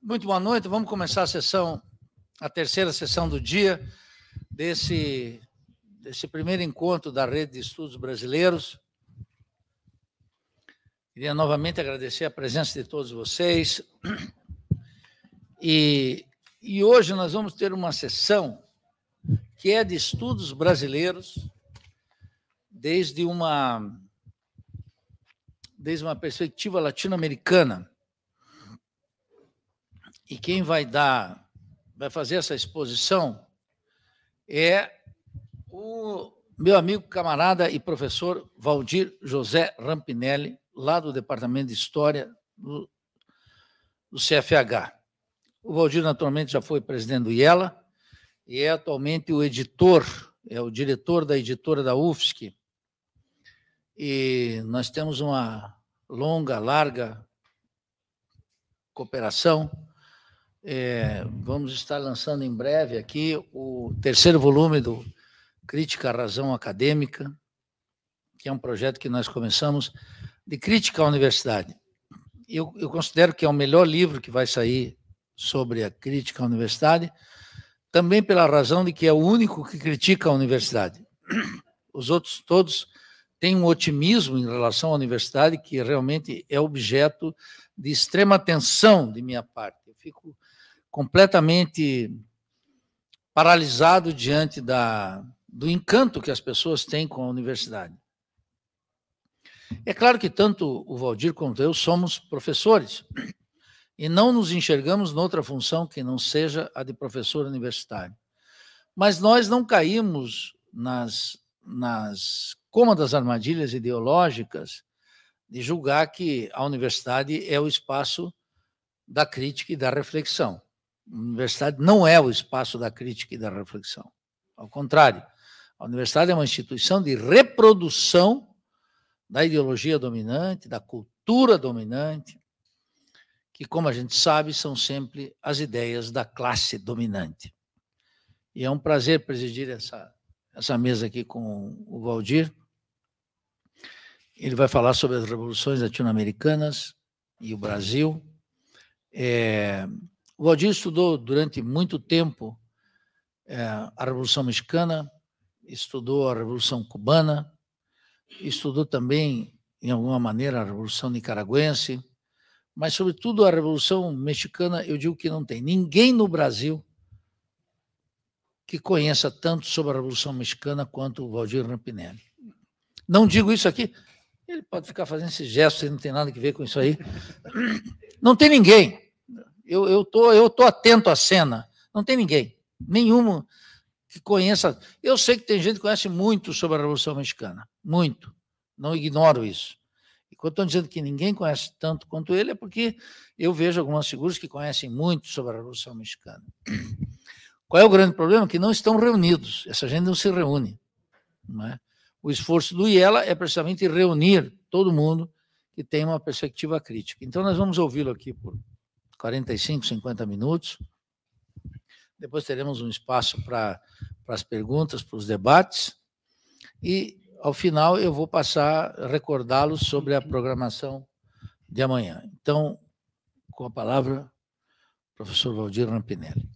Muito boa noite. Vamos começar a sessão, a terceira sessão do dia desse desse primeiro encontro da Rede de Estudos Brasileiros. Queria novamente agradecer a presença de todos vocês. E, e hoje nós vamos ter uma sessão que é de estudos brasileiros, desde uma, desde uma perspectiva latino-americana. E quem vai dar, vai fazer essa exposição é o meu amigo, camarada e professor Valdir José Rampinelli, lá do Departamento de História do, do CFH. O Valdir, naturalmente, já foi presidente do IELA, e é atualmente o editor, é o diretor da editora da UFSC. E nós temos uma longa, larga cooperação. É, vamos estar lançando em breve aqui o terceiro volume do Crítica à Razão Acadêmica, que é um projeto que nós começamos de crítica à universidade. Eu, eu considero que é o melhor livro que vai sair sobre a crítica à universidade, também pela razão de que é o único que critica a universidade. Os outros todos têm um otimismo em relação à universidade que realmente é objeto de extrema atenção de minha parte. Eu fico completamente paralisado diante da, do encanto que as pessoas têm com a universidade. É claro que tanto o Valdir quanto eu somos professores e não nos enxergamos noutra função que não seja a de professor universitário. Mas nós não caímos nas, nas cômodas armadilhas ideológicas de julgar que a universidade é o espaço da crítica e da reflexão. A universidade não é o espaço da crítica e da reflexão. Ao contrário, a universidade é uma instituição de reprodução da ideologia dominante, da cultura dominante, que, como a gente sabe, são sempre as ideias da classe dominante. E é um prazer presidir essa, essa mesa aqui com o Valdir. Ele vai falar sobre as revoluções latino-americanas e o Brasil. É, o Valdir estudou durante muito tempo é, a Revolução Mexicana, estudou a Revolução Cubana, estudou também, em alguma maneira, a Revolução Nicaragüense, mas, sobretudo, a Revolução Mexicana, eu digo que não tem ninguém no Brasil que conheça tanto sobre a Revolução Mexicana quanto o Valdir Rampinelli. Não digo isso aqui, ele pode ficar fazendo esse gesto, não tem nada que ver com isso aí. Não tem ninguém. Eu estou tô, eu tô atento à cena. Não tem ninguém. Nenhum que conheça. Eu sei que tem gente que conhece muito sobre a Revolução Mexicana. Muito. Não ignoro isso. E quando estão dizendo que ninguém conhece tanto quanto ele, é porque eu vejo algumas figuras que conhecem muito sobre a Revolução Mexicana. Qual é o grande problema? Que não estão reunidos, essa gente não se reúne. Não é? O esforço do IELA é precisamente reunir todo mundo que tem uma perspectiva crítica. Então, nós vamos ouvi-lo aqui por 45, 50 minutos. Depois teremos um espaço para as perguntas, para os debates. E ao final eu vou passar recordá-los sobre a uhum. programação de amanhã. Então, com a palavra, professor Valdir Rampinelli.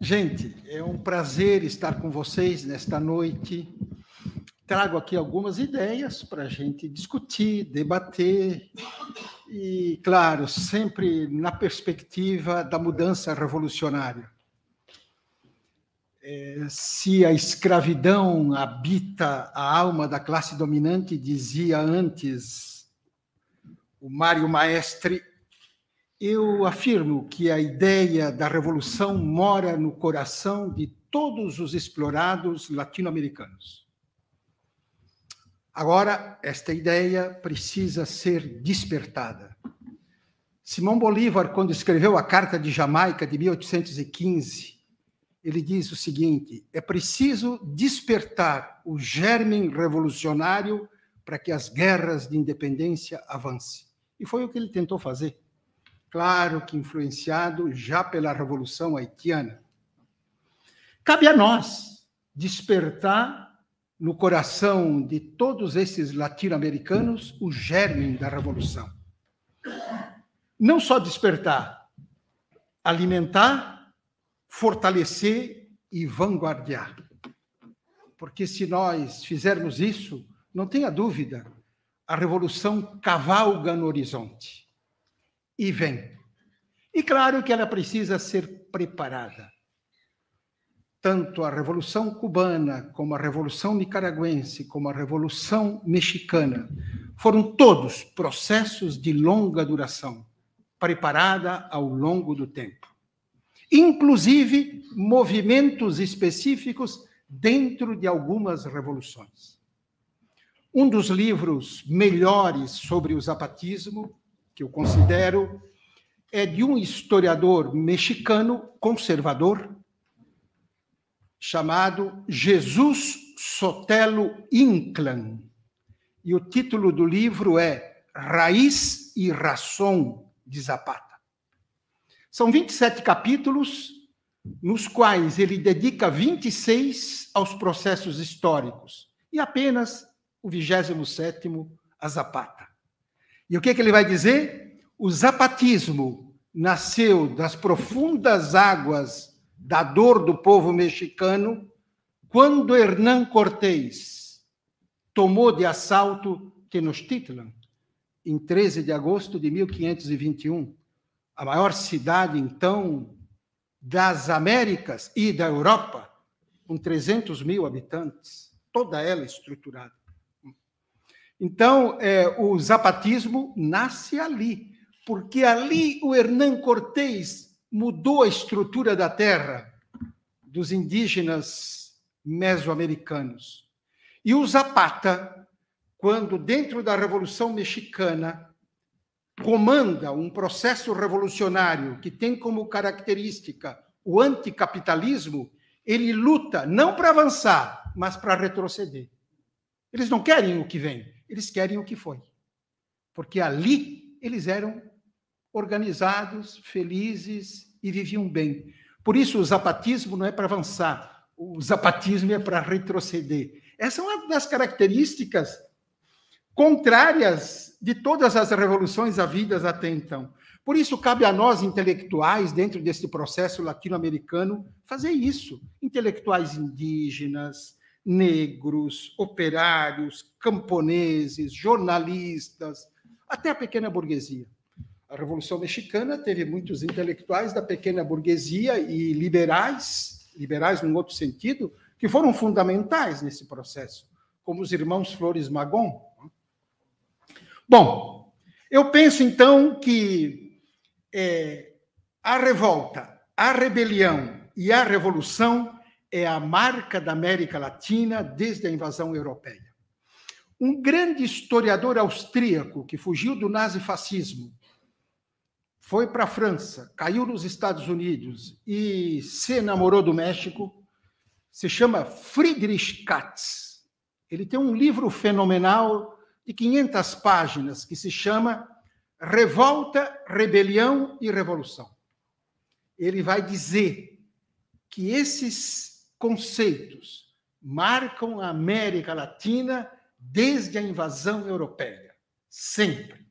Gente, é um prazer estar com vocês nesta noite trago aqui algumas ideias para a gente discutir, debater, e, claro, sempre na perspectiva da mudança revolucionária. É, se a escravidão habita a alma da classe dominante, dizia antes o Mário Maestre, eu afirmo que a ideia da revolução mora no coração de todos os explorados latino-americanos Agora, esta ideia precisa ser despertada. Simão Bolívar, quando escreveu a Carta de Jamaica de 1815, ele diz o seguinte: é preciso despertar o germe revolucionário para que as guerras de independência avancem. E foi o que ele tentou fazer. Claro que influenciado já pela Revolução Haitiana. Cabe a nós despertar no coração de todos esses latino-americanos o germe da revolução. Não só despertar, alimentar, fortalecer e vanguardiar. Porque se nós fizermos isso, não tenha dúvida, a revolução cavalga no horizonte e vem. E claro que ela precisa ser preparada tanto a Revolução Cubana, como a Revolução Nicaragüense, como a Revolução Mexicana, foram todos processos de longa duração, preparada ao longo do tempo. Inclusive movimentos específicos dentro de algumas revoluções. Um dos livros melhores sobre o zapatismo, que eu considero, é de um historiador mexicano conservador chamado Jesus Sotelo Inclan. E o título do livro é Raiz e Ração de Zapata. São 27 capítulos, nos quais ele dedica 26 aos processos históricos e apenas o 27 a Zapata. E o que, é que ele vai dizer? O zapatismo nasceu das profundas águas da dor do povo mexicano, quando Hernán Cortés tomou de assalto Tenochtitlan, em 13 de agosto de 1521, a maior cidade, então, das Américas e da Europa, com 300 mil habitantes, toda ela estruturada. Então, é, o zapatismo nasce ali, porque ali o Hernán Cortés mudou a estrutura da terra dos indígenas mesoamericanos. E o Zapata, quando dentro da Revolução Mexicana comanda um processo revolucionário que tem como característica o anticapitalismo, ele luta não para avançar, mas para retroceder. Eles não querem o que vem, eles querem o que foi. Porque ali eles eram organizados, felizes e viviam bem. Por isso, o zapatismo não é para avançar, o zapatismo é para retroceder. Essa é uma das características contrárias de todas as revoluções havidas até então. Por isso, cabe a nós, intelectuais, dentro deste processo latino-americano, fazer isso. Intelectuais indígenas, negros, operários, camponeses, jornalistas, até a pequena burguesia. A Revolução Mexicana teve muitos intelectuais da pequena burguesia e liberais, liberais num outro sentido, que foram fundamentais nesse processo, como os irmãos Flores Magon. Bom, eu penso então que é, a revolta, a rebelião e a revolução é a marca da América Latina desde a invasão europeia. Um grande historiador austríaco que fugiu do nazifascismo foi para a França, caiu nos Estados Unidos e se namorou do México, se chama Friedrich Katz. Ele tem um livro fenomenal de 500 páginas que se chama Revolta, Rebelião e Revolução. Ele vai dizer que esses conceitos marcam a América Latina desde a invasão europeia, sempre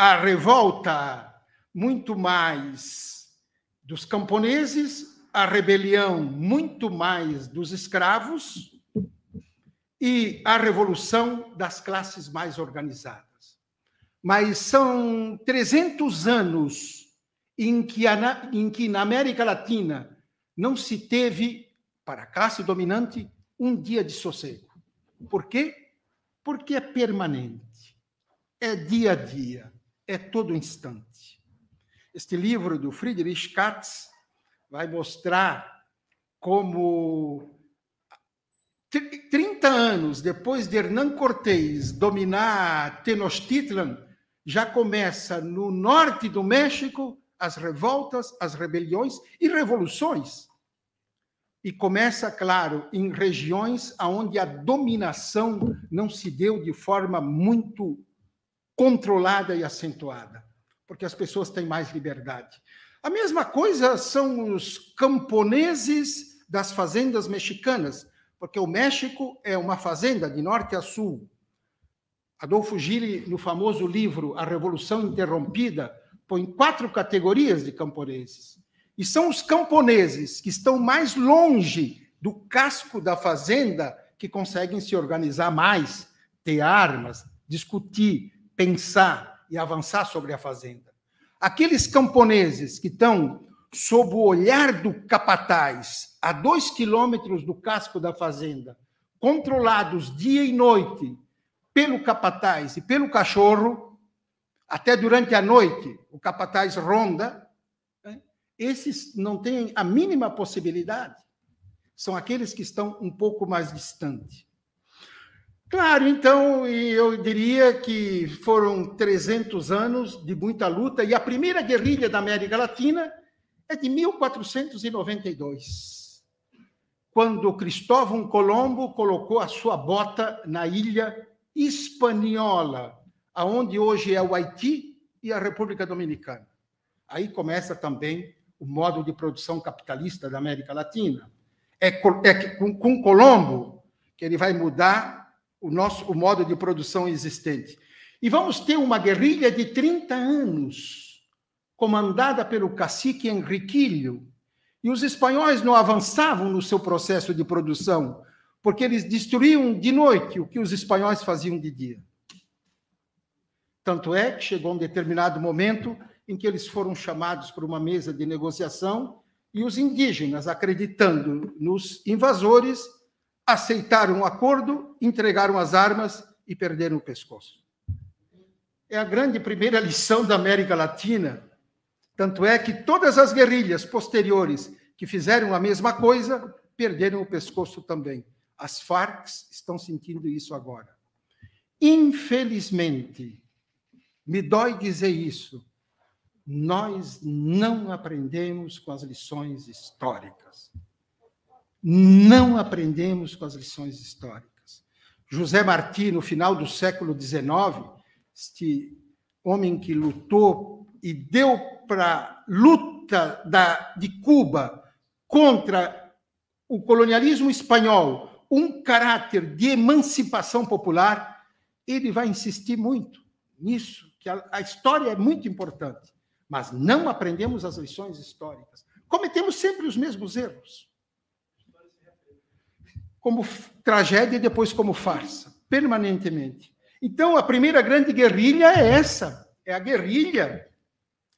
a revolta muito mais dos camponeses, a rebelião muito mais dos escravos e a revolução das classes mais organizadas. Mas são 300 anos em que, a, em que na América Latina não se teve, para a classe dominante, um dia de sossego. Por quê? Porque é permanente, é dia a dia é todo instante. Este livro do Friedrich Katz vai mostrar como 30 anos depois de Hernán Cortés dominar Tenochtitlan, já começa no norte do México as revoltas, as rebeliões e revoluções. E começa, claro, em regiões onde a dominação não se deu de forma muito controlada e acentuada, porque as pessoas têm mais liberdade. A mesma coisa são os camponeses das fazendas mexicanas, porque o México é uma fazenda de norte a sul. Adolfo Gili, no famoso livro A Revolução Interrompida, põe quatro categorias de camponeses. E são os camponeses que estão mais longe do casco da fazenda que conseguem se organizar mais, ter armas, discutir, pensar e avançar sobre a fazenda. Aqueles camponeses que estão sob o olhar do capataz, a dois quilômetros do casco da fazenda, controlados dia e noite pelo capataz e pelo cachorro, até durante a noite o capataz ronda, né? esses não têm a mínima possibilidade. São aqueles que estão um pouco mais distante. Claro, então, e eu diria que foram 300 anos de muita luta, e a primeira guerrilha da América Latina é de 1492, quando Cristóvão Colombo colocou a sua bota na ilha Hispaniola, aonde hoje é o Haiti e a República Dominicana. Aí começa também o modo de produção capitalista da América Latina. É, é com Colombo que ele vai mudar o nosso o modo de produção existente. E vamos ter uma guerrilha de 30 anos, comandada pelo cacique Henriquilho. E os espanhóis não avançavam no seu processo de produção, porque eles destruíam de noite o que os espanhóis faziam de dia. Tanto é que chegou um determinado momento em que eles foram chamados para uma mesa de negociação e os indígenas, acreditando nos invasores, aceitaram o acordo, entregaram as armas e perderam o pescoço. É a grande primeira lição da América Latina. Tanto é que todas as guerrilhas posteriores que fizeram a mesma coisa perderam o pescoço também. As Farc estão sentindo isso agora. Infelizmente, me dói dizer isso, nós não aprendemos com as lições históricas não aprendemos com as lições históricas. José Martí, no final do século XIX, este homem que lutou e deu para luta da, de Cuba contra o colonialismo espanhol um caráter de emancipação popular, ele vai insistir muito nisso, que a, a história é muito importante, mas não aprendemos as lições históricas. Cometemos sempre os mesmos erros como tragédia e depois como farsa, permanentemente. Então, a primeira grande guerrilha é essa, é a guerrilha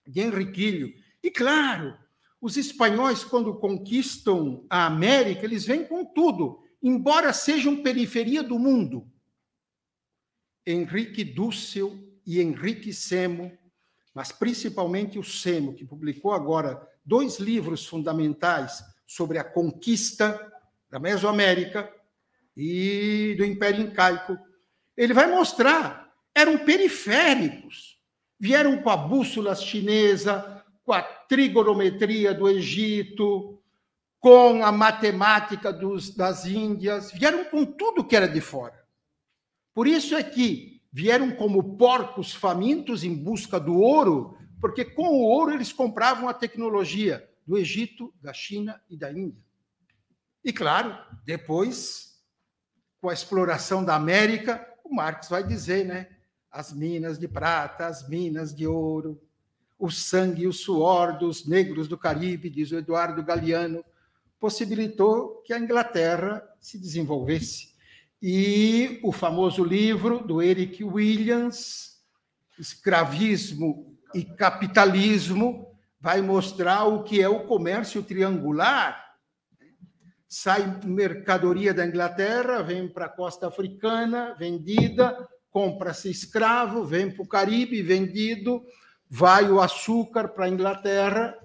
de Henriquilho. E claro, os espanhóis, quando conquistam a América, eles vêm com tudo, embora sejam periferia do mundo. Henrique Dúcil e Henrique Semo, mas principalmente o Semo, que publicou agora dois livros fundamentais sobre a conquista da Mesoamérica e do Império Incaico. Ele vai mostrar, eram periféricos, vieram com a bússola chinesa, com a trigonometria do Egito, com a matemática dos, das Índias, vieram com tudo que era de fora. Por isso é que vieram como porcos famintos em busca do ouro, porque com o ouro eles compravam a tecnologia do Egito, da China e da Índia. E, claro, depois, com a exploração da América, o Marx vai dizer, né? As minas de prata, as minas de ouro, o sangue e o suor dos negros do Caribe, diz o Eduardo Galeano, possibilitou que a Inglaterra se desenvolvesse. E o famoso livro do Eric Williams, Escravismo e Capitalismo, vai mostrar o que é o comércio triangular sai mercadoria da Inglaterra, vem para a costa africana, vendida, compra-se escravo, vem para o Caribe, vendido, vai o açúcar para a Inglaterra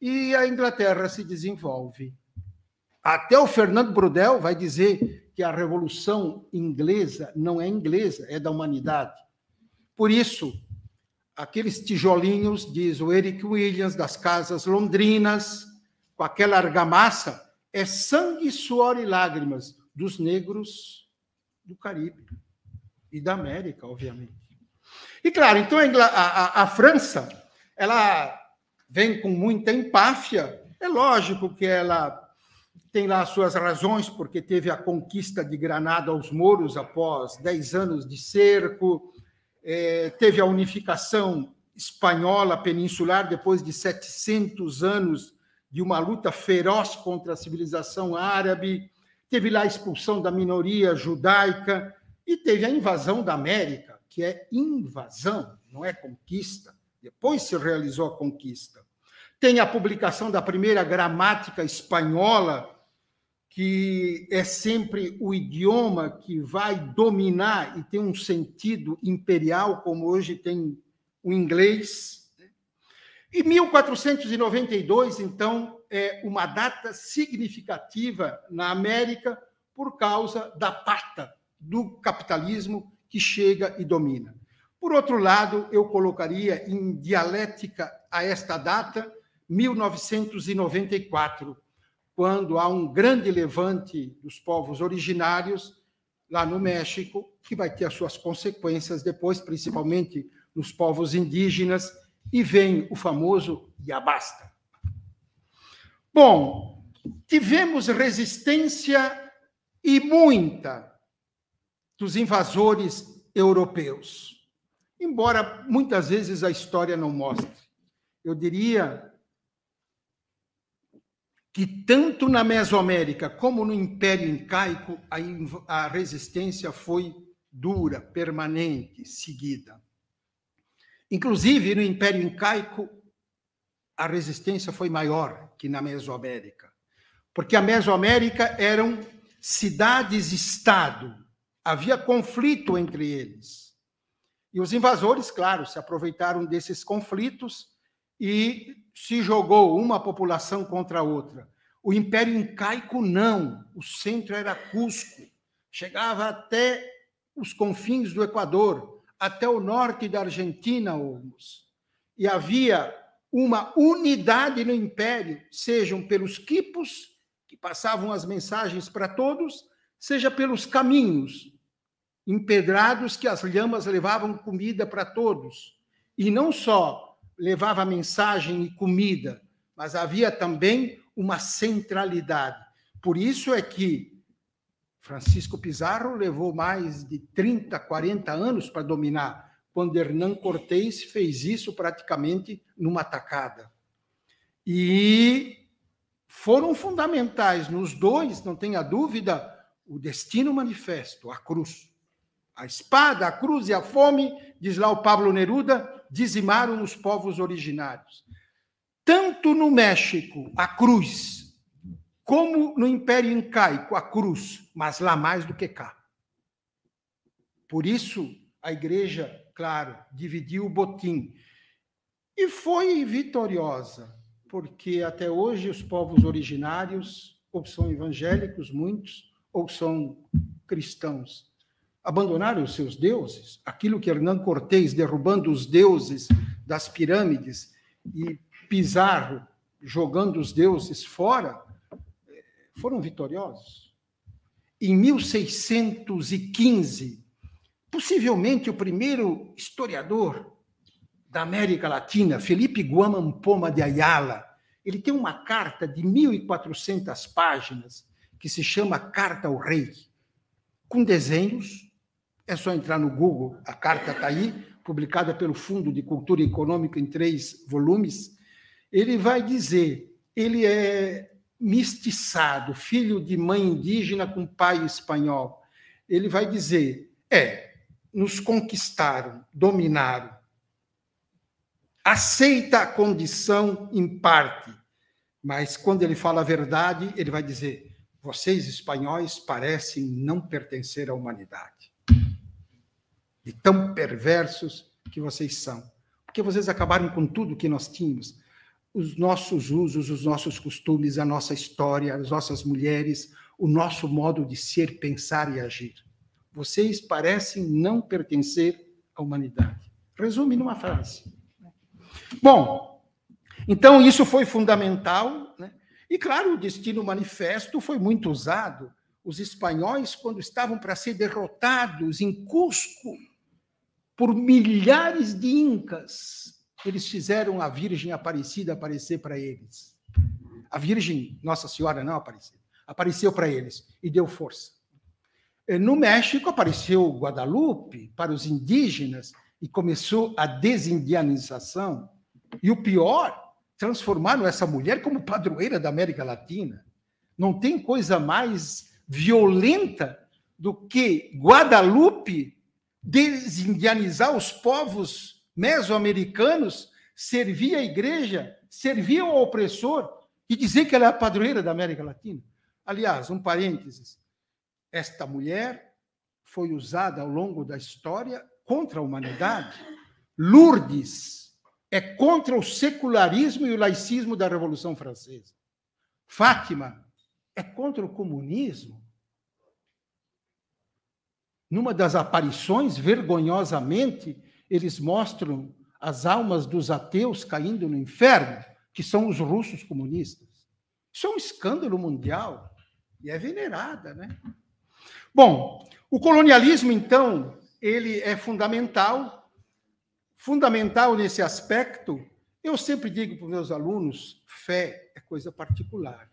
e a Inglaterra se desenvolve. Até o Fernando Brudel vai dizer que a Revolução Inglesa não é inglesa, é da humanidade. Por isso, aqueles tijolinhos, diz o Eric Williams, das casas londrinas, com aquela argamassa, é sangue, suor e lágrimas dos negros do Caribe e da América, obviamente. E claro, então a, a, a França, ela vem com muita empáfia. É lógico que ela tem lá suas razões, porque teve a conquista de Granada aos mouros após dez anos de cerco, é, teve a unificação espanhola peninsular depois de 700 anos de uma luta feroz contra a civilização árabe, teve lá a expulsão da minoria judaica e teve a invasão da América, que é invasão, não é conquista. Depois se realizou a conquista. Tem a publicação da primeira gramática espanhola, que é sempre o idioma que vai dominar e tem um sentido imperial, como hoje tem o inglês. E 1492, então, é uma data significativa na América por causa da pata do capitalismo que chega e domina. Por outro lado, eu colocaria em dialética a esta data 1994, quando há um grande levante dos povos originários lá no México, que vai ter as suas consequências depois, principalmente nos povos indígenas e vem o famoso e abasta. Bom, tivemos resistência e muita dos invasores europeus, embora muitas vezes a história não mostre. Eu diria que tanto na Mesoamérica como no Império Incaico a, a resistência foi dura, permanente, seguida. Inclusive, no Império Incaico, a resistência foi maior que na Mesoamérica, porque a Mesoamérica eram cidades-estado, havia conflito entre eles. E os invasores, claro, se aproveitaram desses conflitos e se jogou uma população contra a outra. O Império Incaico não, o centro era Cusco, chegava até os confins do Equador, até o norte da Argentina, Olmos. E havia uma unidade no império, sejam pelos quipos, que passavam as mensagens para todos, seja pelos caminhos empedrados que as lhamas levavam comida para todos. E não só levava mensagem e comida, mas havia também uma centralidade. Por isso é que Francisco Pizarro levou mais de 30, 40 anos para dominar, quando Hernán Cortés fez isso praticamente numa tacada. E foram fundamentais nos dois, não tenha dúvida, o destino manifesto, a cruz. A espada, a cruz e a fome, diz lá o Pablo Neruda, dizimaram os povos originários. Tanto no México, a cruz, como no Império Incaico, a cruz, mas lá mais do que cá. Por isso, a igreja, claro, dividiu o botim. E foi vitoriosa, porque até hoje os povos originários, ou são evangélicos, muitos, ou são cristãos. Abandonaram os seus deuses, aquilo que Hernán Cortés, derrubando os deuses das pirâmides e Pizarro jogando os deuses fora, eh, foram vitoriosos em 1615, possivelmente o primeiro historiador da América Latina, Felipe Guamampoma Poma de Ayala, ele tem uma carta de 1400 páginas que se chama Carta ao Rei, com desenhos. É só entrar no Google, a carta está aí, publicada pelo Fundo de Cultura Econômica em três volumes. Ele vai dizer, ele é mistiçado, filho de mãe indígena com pai espanhol, ele vai dizer: é, nos conquistaram, dominaram. Aceita a condição em parte, mas quando ele fala a verdade, ele vai dizer: vocês espanhóis parecem não pertencer à humanidade. De tão perversos que vocês são. Porque vocês acabaram com tudo que nós tínhamos os nossos usos, os nossos costumes, a nossa história, as nossas mulheres, o nosso modo de ser, pensar e agir. Vocês parecem não pertencer à humanidade. Resume numa frase. Bom, então isso foi fundamental. Né? E, claro, o destino manifesto foi muito usado. Os espanhóis, quando estavam para ser derrotados em Cusco por milhares de incas, eles fizeram a Virgem Aparecida aparecer para eles. A Virgem, Nossa Senhora não apareceu, apareceu para eles e deu força. Eh, no México apareceu Guadalupe para os indígenas e começou a desindianização. E o pior, transformaram essa mulher como padroeira da América Latina. Não tem coisa mais violenta do que Guadalupe desindianizar os povos mesoamericanos servir a igreja, servir o opressor e dizer que ela é a padroeira da América Latina. Aliás, um parênteses: esta mulher foi usada ao longo da história contra a humanidade. Lourdes é contra o secularismo e o laicismo da Revolução Francesa. Fátima é contra o comunismo. Numa das aparições, vergonhosamente, eles mostram as almas dos ateus caindo no inferno, que são os russos comunistas. Isso é um escândalo mundial e é venerada, né? Bom, o colonialismo, então, ele é fundamental, fundamental nesse aspecto. Eu sempre digo para os meus alunos, fé é coisa particular.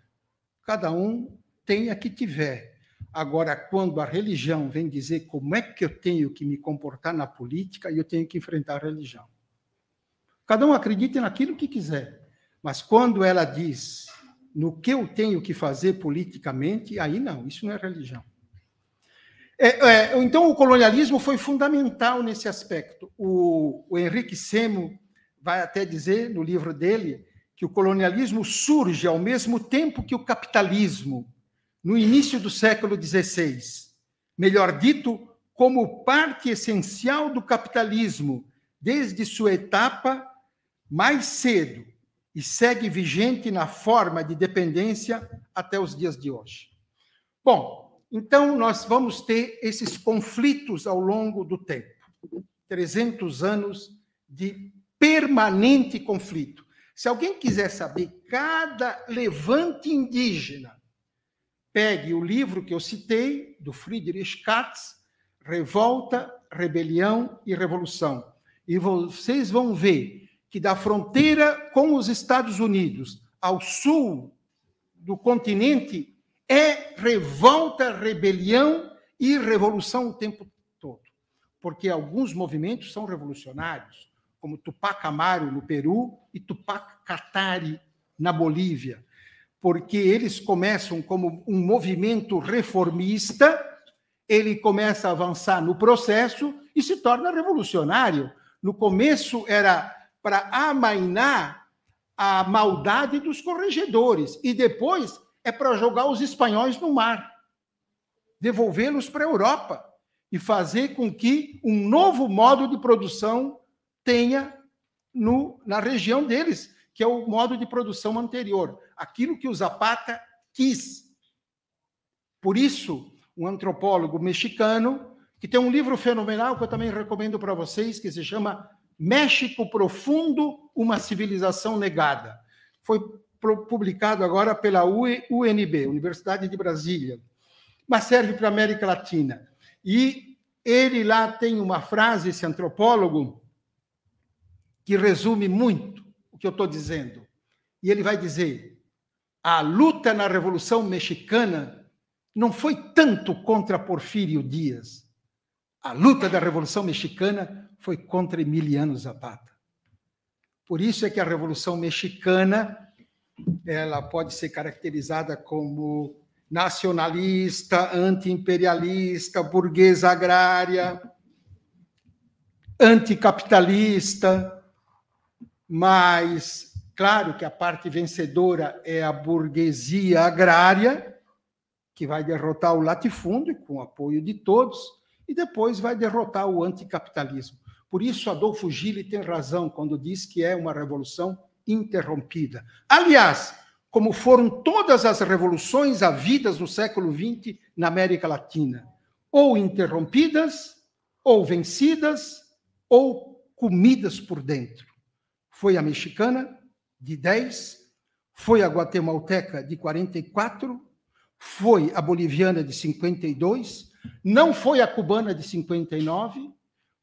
Cada um tem a que tiver. Agora, quando a religião vem dizer como é que eu tenho que me comportar na política, eu tenho que enfrentar a religião. Cada um acredita naquilo que quiser, mas quando ela diz no que eu tenho que fazer politicamente, aí não, isso não é religião. É, é, então, o colonialismo foi fundamental nesse aspecto. O, o Henrique Semo vai até dizer no livro dele que o colonialismo surge ao mesmo tempo que o capitalismo no início do século XVI, melhor dito, como parte essencial do capitalismo desde sua etapa mais cedo e segue vigente na forma de dependência até os dias de hoje. Bom, então nós vamos ter esses conflitos ao longo do tempo. 300 anos de permanente conflito. Se alguém quiser saber cada levante indígena pegue o livro que eu citei, do Friedrich Katz, Revolta, Rebelião e Revolução, e vocês vão ver que da fronteira com os Estados Unidos ao sul do continente é revolta, rebelião e revolução o tempo todo. Porque alguns movimentos são revolucionários, como Tupac Amaru no Peru e Tupac Katari na Bolívia porque eles começam como um movimento reformista, ele começa a avançar no processo e se torna revolucionário. No começo era para amainar a maldade dos corregedores e depois é para jogar os espanhóis no mar, devolvê-los para a Europa e fazer com que um novo modo de produção tenha no, na região deles, que é o modo de produção anterior, aquilo que o Zapata quis. Por isso, um antropólogo mexicano, que tem um livro fenomenal que eu também recomendo para vocês, que se chama México Profundo, uma civilização negada. Foi publicado agora pela UNB, Universidade de Brasília, mas serve para a América Latina. E ele lá tem uma frase, esse antropólogo, que resume muito o que eu estou dizendo. E ele vai dizer: a luta na Revolução Mexicana não foi tanto contra Porfírio Dias. A luta da Revolução Mexicana foi contra Emiliano Zapata. Por isso é que a Revolução Mexicana ela pode ser caracterizada como nacionalista, antiimperialista, burguesa agrária, anticapitalista, mas claro que a parte vencedora é a burguesia agrária, que vai derrotar o latifúndio com o apoio de todos e depois vai derrotar o anticapitalismo. Por isso Adolfo Gili tem razão quando diz que é uma revolução interrompida. Aliás, como foram todas as revoluções havidas no século XX na América Latina, ou interrompidas, ou vencidas, ou comidas por dentro foi a mexicana, de 10, foi a guatemalteca, de 44, foi a boliviana, de 52, não foi a cubana, de 59,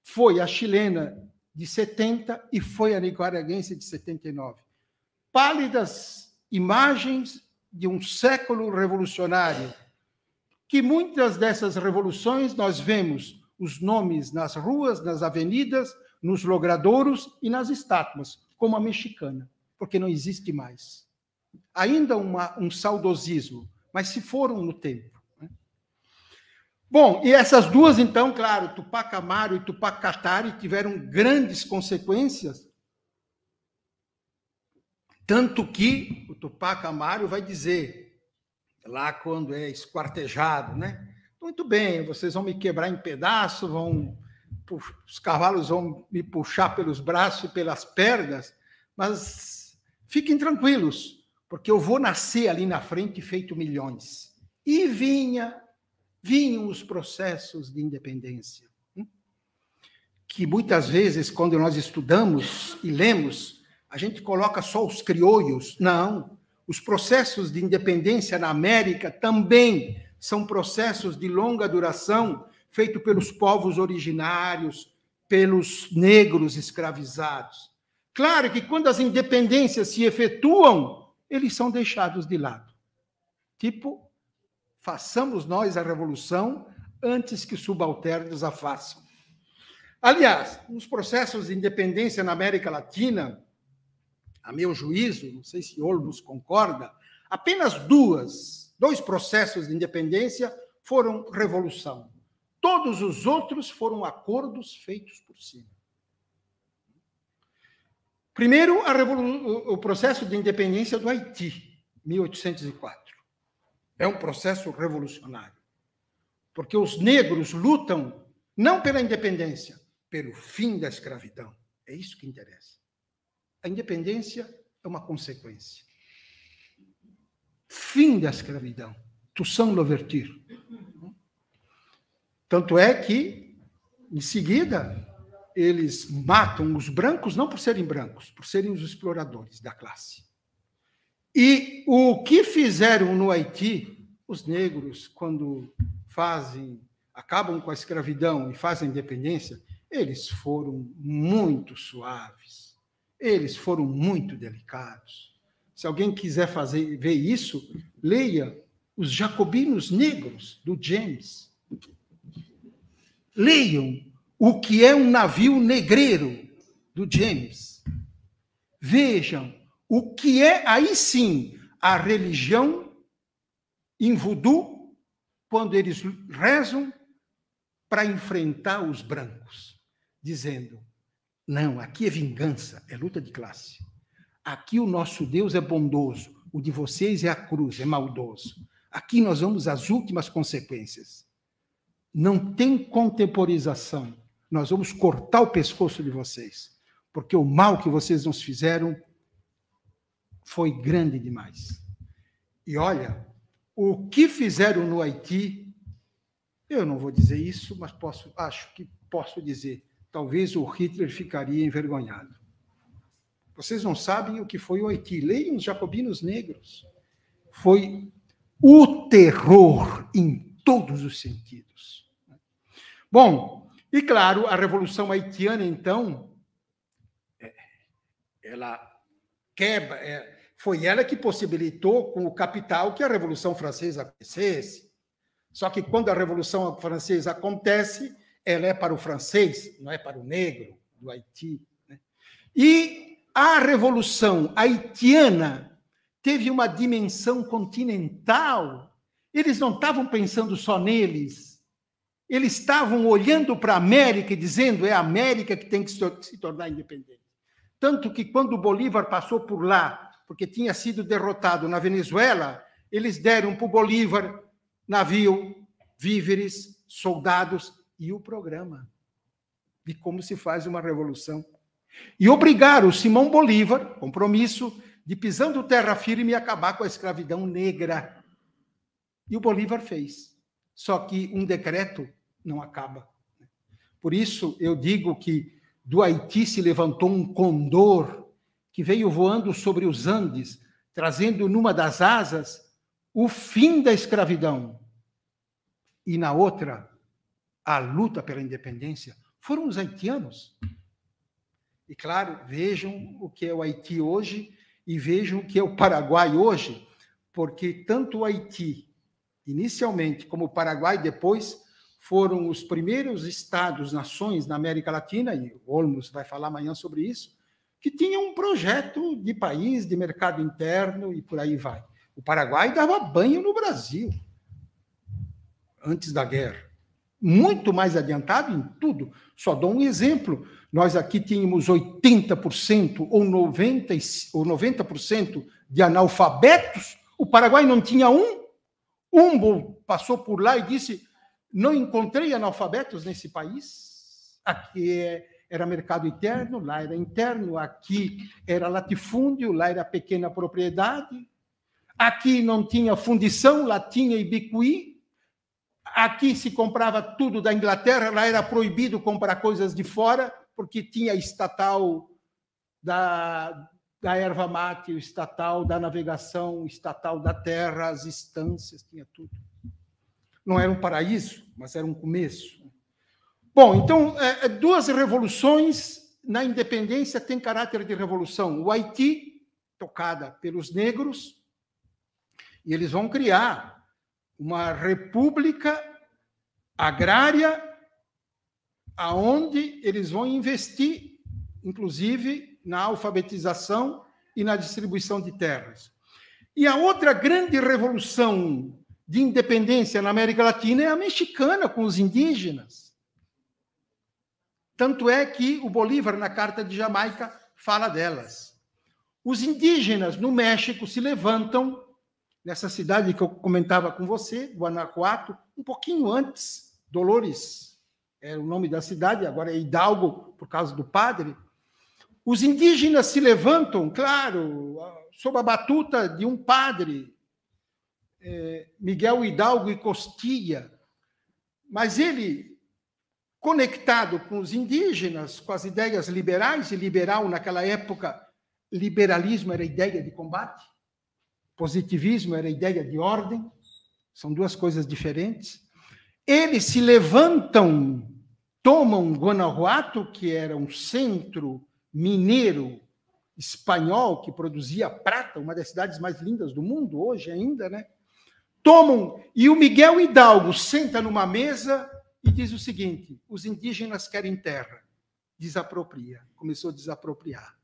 foi a chilena, de 70 e foi a nicaraguense, de 79. Pálidas imagens de um século revolucionário, que muitas dessas revoluções nós vemos os nomes nas ruas, nas avenidas, nos logradouros e nas estátuas como a mexicana, porque não existe mais. Ainda uma, um saudosismo, mas se foram no tempo. Né? Bom, e essas duas, então, claro, Tupac Amaru e Tupac Katari tiveram grandes consequências, tanto que o Tupac Amaru vai dizer, lá quando é esquartejado, né? Muito bem, vocês vão me quebrar em pedaço, vão os cavalos vão me puxar pelos braços e pelas pernas, mas fiquem tranquilos, porque eu vou nascer ali na frente feito milhões. E vinha, vinham os processos de independência, hum? que muitas vezes, quando nós estudamos e lemos, a gente coloca só os crioulos. Não, os processos de independência na América também são processos de longa duração feito pelos povos originários, pelos negros escravizados. Claro que quando as independências se efetuam, eles são deixados de lado. Tipo, façamos nós a revolução antes que subalternos a façam. Aliás, nos processos de independência na América Latina, a meu juízo, não sei se Olmos concorda, apenas duas, dois processos de independência foram revolução. Todos os outros foram acordos feitos por cima. Primeiro, o processo de independência do Haiti, 1804. É um processo revolucionário. Porque os negros lutam não pela independência, pelo fim da escravidão. É isso que interessa. A independência é uma consequência. Fim da escravidão. Toussaint Louverture. Tanto é que, em seguida, eles matam os brancos, não por serem brancos, por serem os exploradores da classe. E o que fizeram no Haiti, os negros, quando fazem, acabam com a escravidão e fazem a independência, eles foram muito suaves, eles foram muito delicados. Se alguém quiser fazer, ver isso, leia Os Jacobinos Negros, do James. Leiam O que é um navio negreiro, do James. Vejam o que é aí sim a religião em voodoo, quando eles rezam para enfrentar os brancos, dizendo: não, aqui é vingança, é luta de classe. Aqui o nosso Deus é bondoso, o de vocês é a cruz, é maldoso. Aqui nós vamos às últimas consequências não tem contemporização. Nós vamos cortar o pescoço de vocês, porque o mal que vocês nos fizeram foi grande demais. E olha, o que fizeram no Haiti, eu não vou dizer isso, mas posso, acho que posso dizer, talvez o Hitler ficaria envergonhado. Vocês não sabem o que foi o Haiti. Leiam os jacobinos negros. Foi o terror em todos os sentidos. Bom, e claro, a Revolução Haitiana, então, é, ela quebra, é, foi ela que possibilitou com o capital que a Revolução Francesa acontecesse. Só que quando a Revolução Francesa acontece, ela é para o francês, não é para o negro do Haiti. Né? E a Revolução Haitiana teve uma dimensão continental. Eles não estavam pensando só neles eles estavam olhando para a América e dizendo é a América que tem que se tornar independente. Tanto que quando Bolívar passou por lá, porque tinha sido derrotado na Venezuela, eles deram para o Bolívar navio, víveres, soldados e o programa de como se faz uma revolução. E obrigaram Simão Bolívar, compromisso, de pisando terra firme e acabar com a escravidão negra. E o Bolívar fez. Só que um decreto não acaba. Né? Por isso eu digo que do Haiti se levantou um condor que veio voando sobre os Andes, trazendo numa das asas o fim da escravidão e na outra a luta pela independência. Foram os haitianos. E claro, vejam o que é o Haiti hoje e vejam o que é o Paraguai hoje, porque tanto o Haiti, inicialmente, como o Paraguai depois, foram os primeiros estados, nações na América Latina, e o Olmos vai falar amanhã sobre isso, que tinham um projeto de país, de mercado interno e por aí vai. O Paraguai dava banho no Brasil antes da guerra. Muito mais adiantado em tudo. Só dou um exemplo. Nós aqui tínhamos 80% ou 90%, ou 90 de analfabetos. O Paraguai não tinha um. Um passou por lá e disse: não encontrei analfabetos nesse país. Aqui é, era mercado interno, lá era interno, aqui era latifúndio, lá era pequena propriedade. Aqui não tinha fundição, lá tinha Ibicuí. Aqui se comprava tudo da Inglaterra, lá era proibido comprar coisas de fora, porque tinha estatal da, da erva mate, o estatal da navegação, o estatal da terra, as estâncias, tinha tudo. Não era um paraíso, mas era um começo. Bom, então, é, é, duas revoluções na independência têm caráter de revolução. O Haiti, tocada pelos negros, e eles vão criar uma república agrária aonde eles vão investir, inclusive, na alfabetização e na distribuição de terras. E a outra grande revolução de independência na América Latina é a mexicana com os indígenas. Tanto é que o Bolívar, na Carta de Jamaica, fala delas. Os indígenas no México se levantam, nessa cidade que eu comentava com você, Guanajuato, um pouquinho antes, Dolores era é o nome da cidade, agora é Hidalgo, por causa do padre. Os indígenas se levantam, claro, sob a batuta de um padre é, Miguel Hidalgo e Costilla, mas ele, conectado com os indígenas, com as ideias liberais, e liberal naquela época, liberalismo era ideia de combate, positivismo era ideia de ordem, são duas coisas diferentes. Eles se levantam, tomam Guanajuato, que era um centro mineiro espanhol que produzia prata, uma das cidades mais lindas do mundo hoje ainda, né? tomam. E o Miguel Hidalgo senta numa mesa e diz o seguinte: os indígenas querem terra. Desapropria. Começou a desapropriar.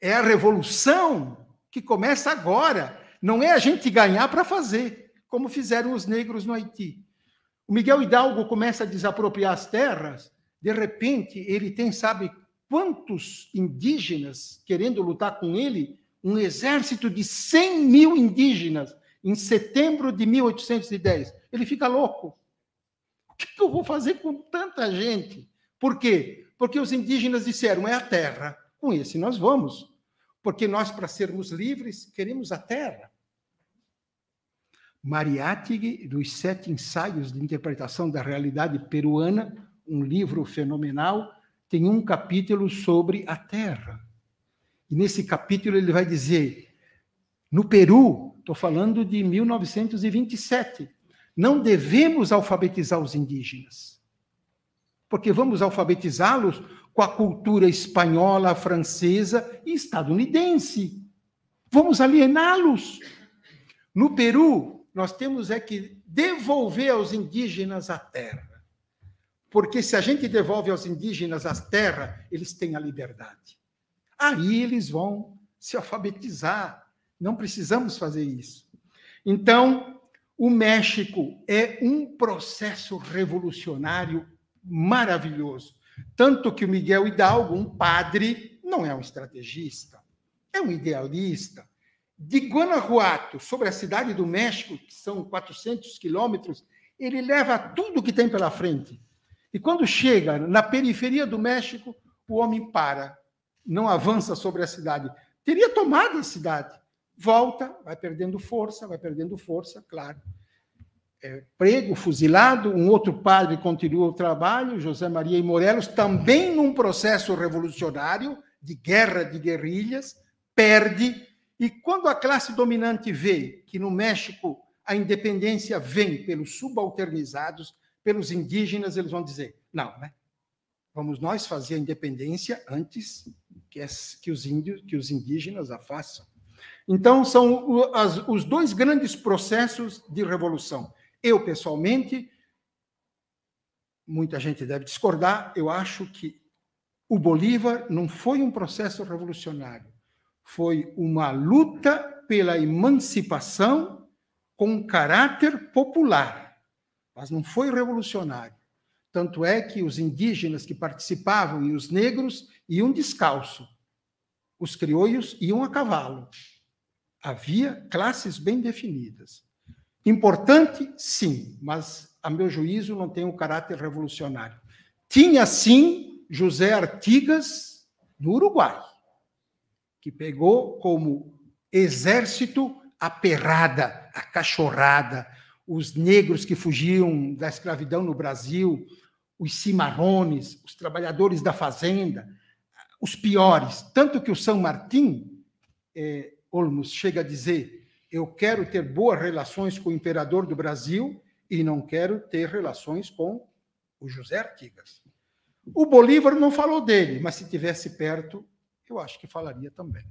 É a revolução que começa agora. Não é a gente ganhar para fazer, como fizeram os negros no Haiti. O Miguel Hidalgo começa a desapropriar as terras. De repente, ele tem, sabe, quantos indígenas querendo lutar com ele? Um exército de 100 mil indígenas em setembro de 1810. Ele fica louco. O que eu vou fazer com tanta gente? Por quê? Porque os indígenas disseram: é a terra. Com esse nós vamos. Porque nós, para sermos livres, queremos a terra. Mariátegui, dos Sete Ensaios de Interpretação da Realidade Peruana, um livro fenomenal, tem um capítulo sobre a terra. E nesse capítulo ele vai dizer: no Peru, Estou falando de 1927. Não devemos alfabetizar os indígenas, porque vamos alfabetizá-los com a cultura espanhola, francesa e estadunidense. Vamos aliená-los. No Peru, nós temos é que devolver aos indígenas a terra. Porque se a gente devolve aos indígenas a terra, eles têm a liberdade. Aí eles vão se alfabetizar, não precisamos fazer isso. Então, o México é um processo revolucionário maravilhoso. Tanto que o Miguel Hidalgo, um padre, não é um estrategista, é um idealista. De Guanajuato, sobre a cidade do México, que são 400 quilômetros, ele leva tudo que tem pela frente. E quando chega na periferia do México, o homem para, não avança sobre a cidade. Teria tomado a cidade volta, vai perdendo força, vai perdendo força, claro. É, prego, fuzilado, um outro padre continua o trabalho, José Maria e Morelos, também num processo revolucionário, de guerra de guerrilhas, perde. E quando a classe dominante vê que no México a independência vem pelos subalternizados, pelos indígenas, eles vão dizer: não, né? Vamos nós fazer a independência antes que, as, que os índios, que os indígenas a façam. Então, são os dois grandes processos de revolução. Eu, pessoalmente, muita gente deve discordar, eu acho que o Bolívar não foi um processo revolucionário, foi uma luta pela emancipação com caráter popular, mas não foi revolucionário. Tanto é que os indígenas que participavam e os negros iam descalço, os crioulos iam a cavalo. Havia classes bem definidas. Importante, sim, mas, a meu juízo, não tem um caráter revolucionário. Tinha, sim, José Artigas, no Uruguai, que pegou como exército a perrada, a cachorrada, os negros que fugiam da escravidão no Brasil, os cimarrones, os trabalhadores da fazenda, os piores. Tanto que o São Martim. Eh, Olmos chega a dizer: eu quero ter boas relações com o imperador do Brasil e não quero ter relações com o José Artigas. O Bolívar não falou dele, mas se tivesse perto, eu acho que falaria também.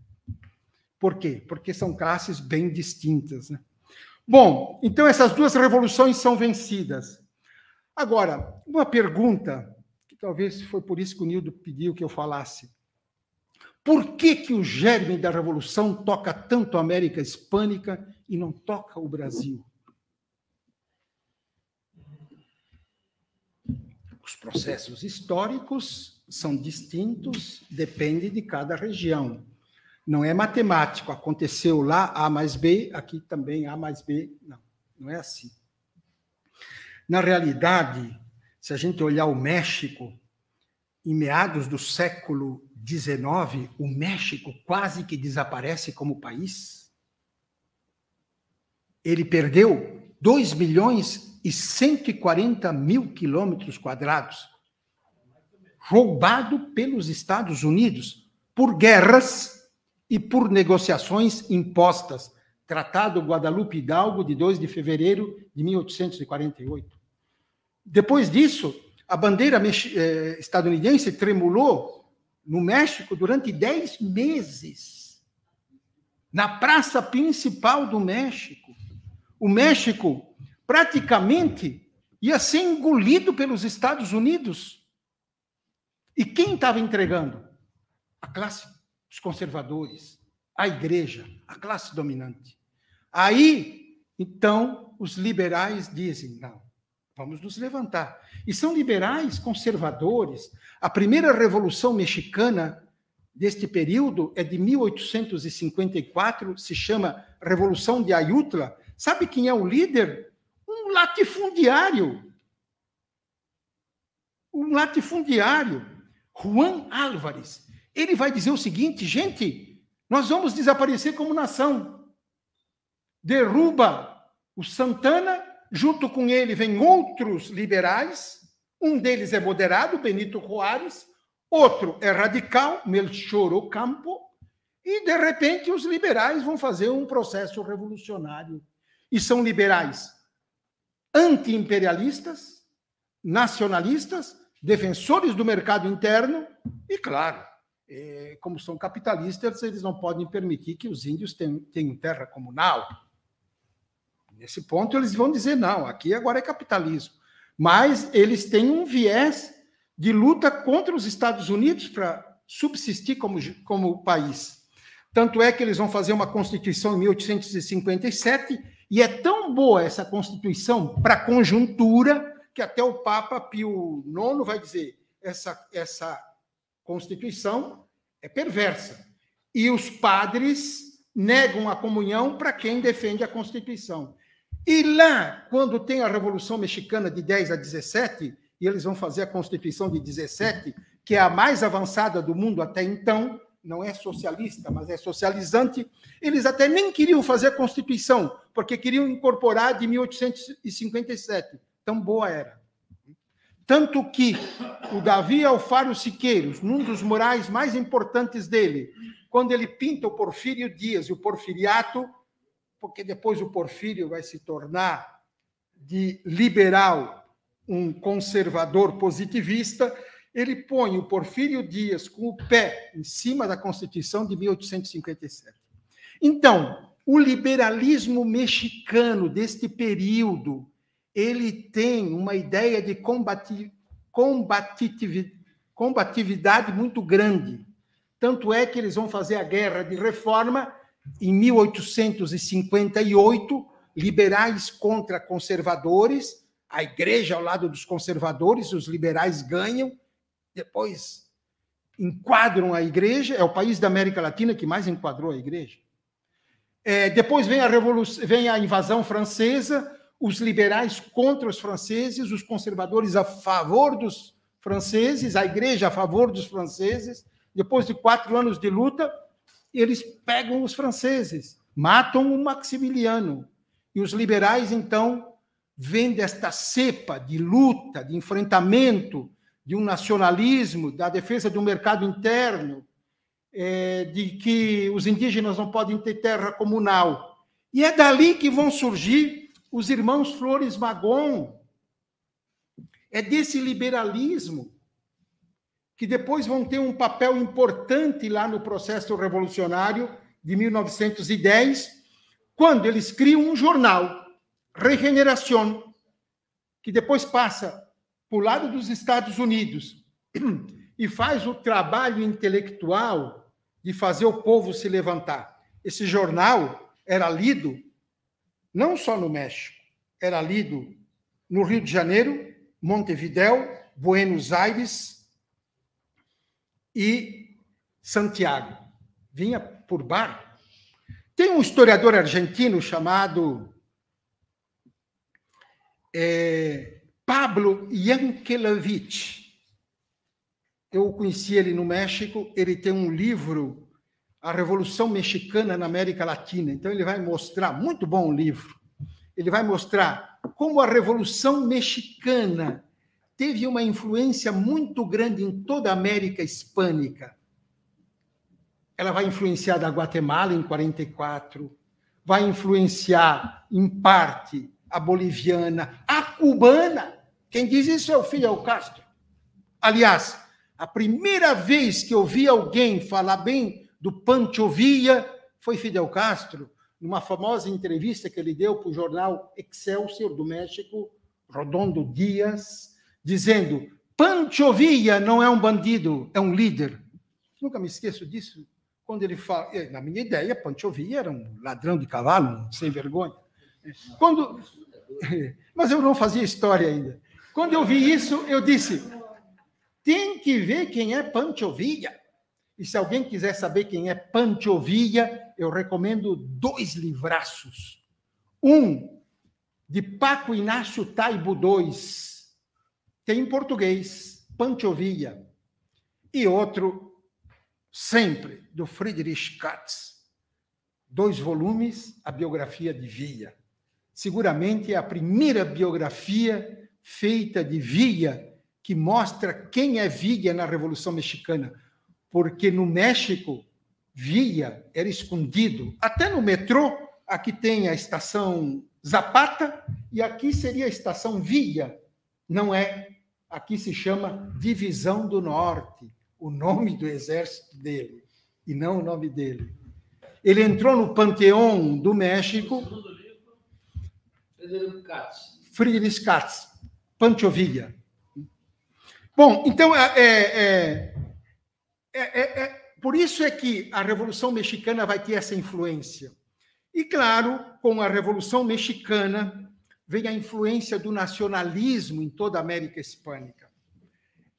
Por quê? Porque são classes bem distintas. Né? Bom, então essas duas revoluções são vencidas. Agora, uma pergunta, que talvez foi por isso que o Nildo pediu que eu falasse. Por que, que o germe da revolução toca tanto a América Hispânica e não toca o Brasil? Os processos históricos são distintos, depende de cada região. Não é matemático, aconteceu lá A mais B, aqui também A mais B. Não, não é assim. Na realidade, se a gente olhar o México, em meados do século XIX, o México quase que desaparece como país. Ele perdeu 2 milhões e 140 mil quilômetros quadrados, roubado pelos Estados Unidos por guerras e por negociações impostas. Tratado Guadalupe Hidalgo, de 2 de fevereiro de 1848. Depois disso, a bandeira eh, estadunidense tremulou no México durante dez meses, na praça principal do México. O México praticamente ia ser engolido pelos Estados Unidos. E quem estava entregando? A classe, os conservadores, a igreja, a classe dominante. Aí, então, os liberais dizem: não, Vamos nos levantar. E são liberais, conservadores. A primeira revolução mexicana deste período é de 1854, se chama Revolução de Ayutla. Sabe quem é o líder? Um latifundiário. Um latifundiário, Juan Álvares. Ele vai dizer o seguinte, gente, nós vamos desaparecer como nação. Derruba o Santana Junto com ele vem outros liberais, um deles é moderado, Benito Juárez, outro é radical, Melchor Ocampo, e de repente os liberais vão fazer um processo revolucionário. E são liberais anti-imperialistas, nacionalistas, defensores do mercado interno e, claro, é, como são capitalistas, eles não podem permitir que os índios tenham terra comunal. Nesse ponto, eles vão dizer: não, aqui agora é capitalismo. Mas eles têm um viés de luta contra os Estados Unidos para subsistir como, como país. Tanto é que eles vão fazer uma Constituição em 1857, e é tão boa essa Constituição para a conjuntura que até o Papa Pio IX vai dizer: essa, essa Constituição é perversa. E os padres negam a comunhão para quem defende a Constituição. E lá, quando tem a Revolução Mexicana de 10 a 17, e eles vão fazer a Constituição de 17, que é a mais avançada do mundo até então, não é socialista, mas é socializante, eles até nem queriam fazer a Constituição, porque queriam incorporar de 1857. Tão boa era. Tanto que o Davi Alfaro Siqueiros, num dos murais mais importantes dele, quando ele pinta o Porfírio Dias e o Porfiriato, porque depois o Porfírio vai se tornar de liberal um conservador positivista, ele põe o Porfírio Dias com o pé em cima da Constituição de 1857. Então, o liberalismo mexicano deste período, ele tem uma ideia de combati combatividade muito grande. Tanto é que eles vão fazer a guerra de reforma em 1858, liberais contra conservadores, a igreja ao lado dos conservadores, os liberais ganham, depois enquadram a igreja, é o país da América Latina que mais enquadrou a igreja. É, depois vem a, revolução, vem a invasão francesa, os liberais contra os franceses, os conservadores a favor dos franceses, a igreja a favor dos franceses. Depois de quatro anos de luta, eles pegam os franceses, matam o Maximiliano. E os liberais, então, vendem esta cepa de luta, de enfrentamento, de um nacionalismo, da defesa do mercado interno, é, de que os indígenas não podem ter terra comunal. E é dali que vão surgir os irmãos Flores Magon. É desse liberalismo que depois vão ter um papel importante lá no processo revolucionário de 1910, quando eles criam um jornal, Regeneración, que depois passa para o lado dos Estados Unidos e faz o trabalho intelectual de fazer o povo se levantar. Esse jornal era lido não só no México, era lido no Rio de Janeiro, Montevidéu, Buenos Aires, e Santiago. Vinha por barco. Tem um historiador argentino chamado é, Pablo Yankelevich. Eu conheci ele no México. Ele tem um livro, A Revolução Mexicana na América Latina. Então, ele vai mostrar, muito bom o livro, ele vai mostrar como a Revolução Mexicana teve uma influência muito grande em toda a América Hispânica. Ela vai influenciar da Guatemala em 44, vai influenciar em parte a boliviana, a cubana. Quem diz isso é o Fidel é Castro. Aliás, a primeira vez que eu vi alguém falar bem do Pancho Villa foi Fidel Castro, numa famosa entrevista que ele deu para o jornal Excelsior do México, Rodondo Dias, dizendo: Pancho Villa não é um bandido, é um líder. Nunca me esqueço disso. Quando ele fala, eh, na minha ideia, Pancho Villa era um ladrão de cavalo, sem vergonha. Quando, mas eu não fazia história ainda. Quando eu vi isso, eu disse: tem que ver quem é Pancho Villa. E se alguém quiser saber quem é Pancho Villa, eu recomendo dois livraços. Um de Paco Inácio Taibo II, tem é em português Panchovia e outro sempre do Friedrich Katz. Dois volumes, a biografia de Via. Seguramente é a primeira biografia feita de Via que mostra quem é Villa na Revolução Mexicana, porque no México Villa era escondido, até no metrô, aqui tem a estação Zapata e aqui seria a estação Villa, não é. Aqui se chama Divisão do Norte, o nome do exército dele, e não o nome dele. Ele entrou no Panteão do México. Friedrich Katz, Panchovilla. Bom, então, é é é, é, é, é, por isso é que a Revolução Mexicana vai ter essa influência. E, claro, com a Revolução Mexicana, vem a influência do nacionalismo em toda a América Hispânica.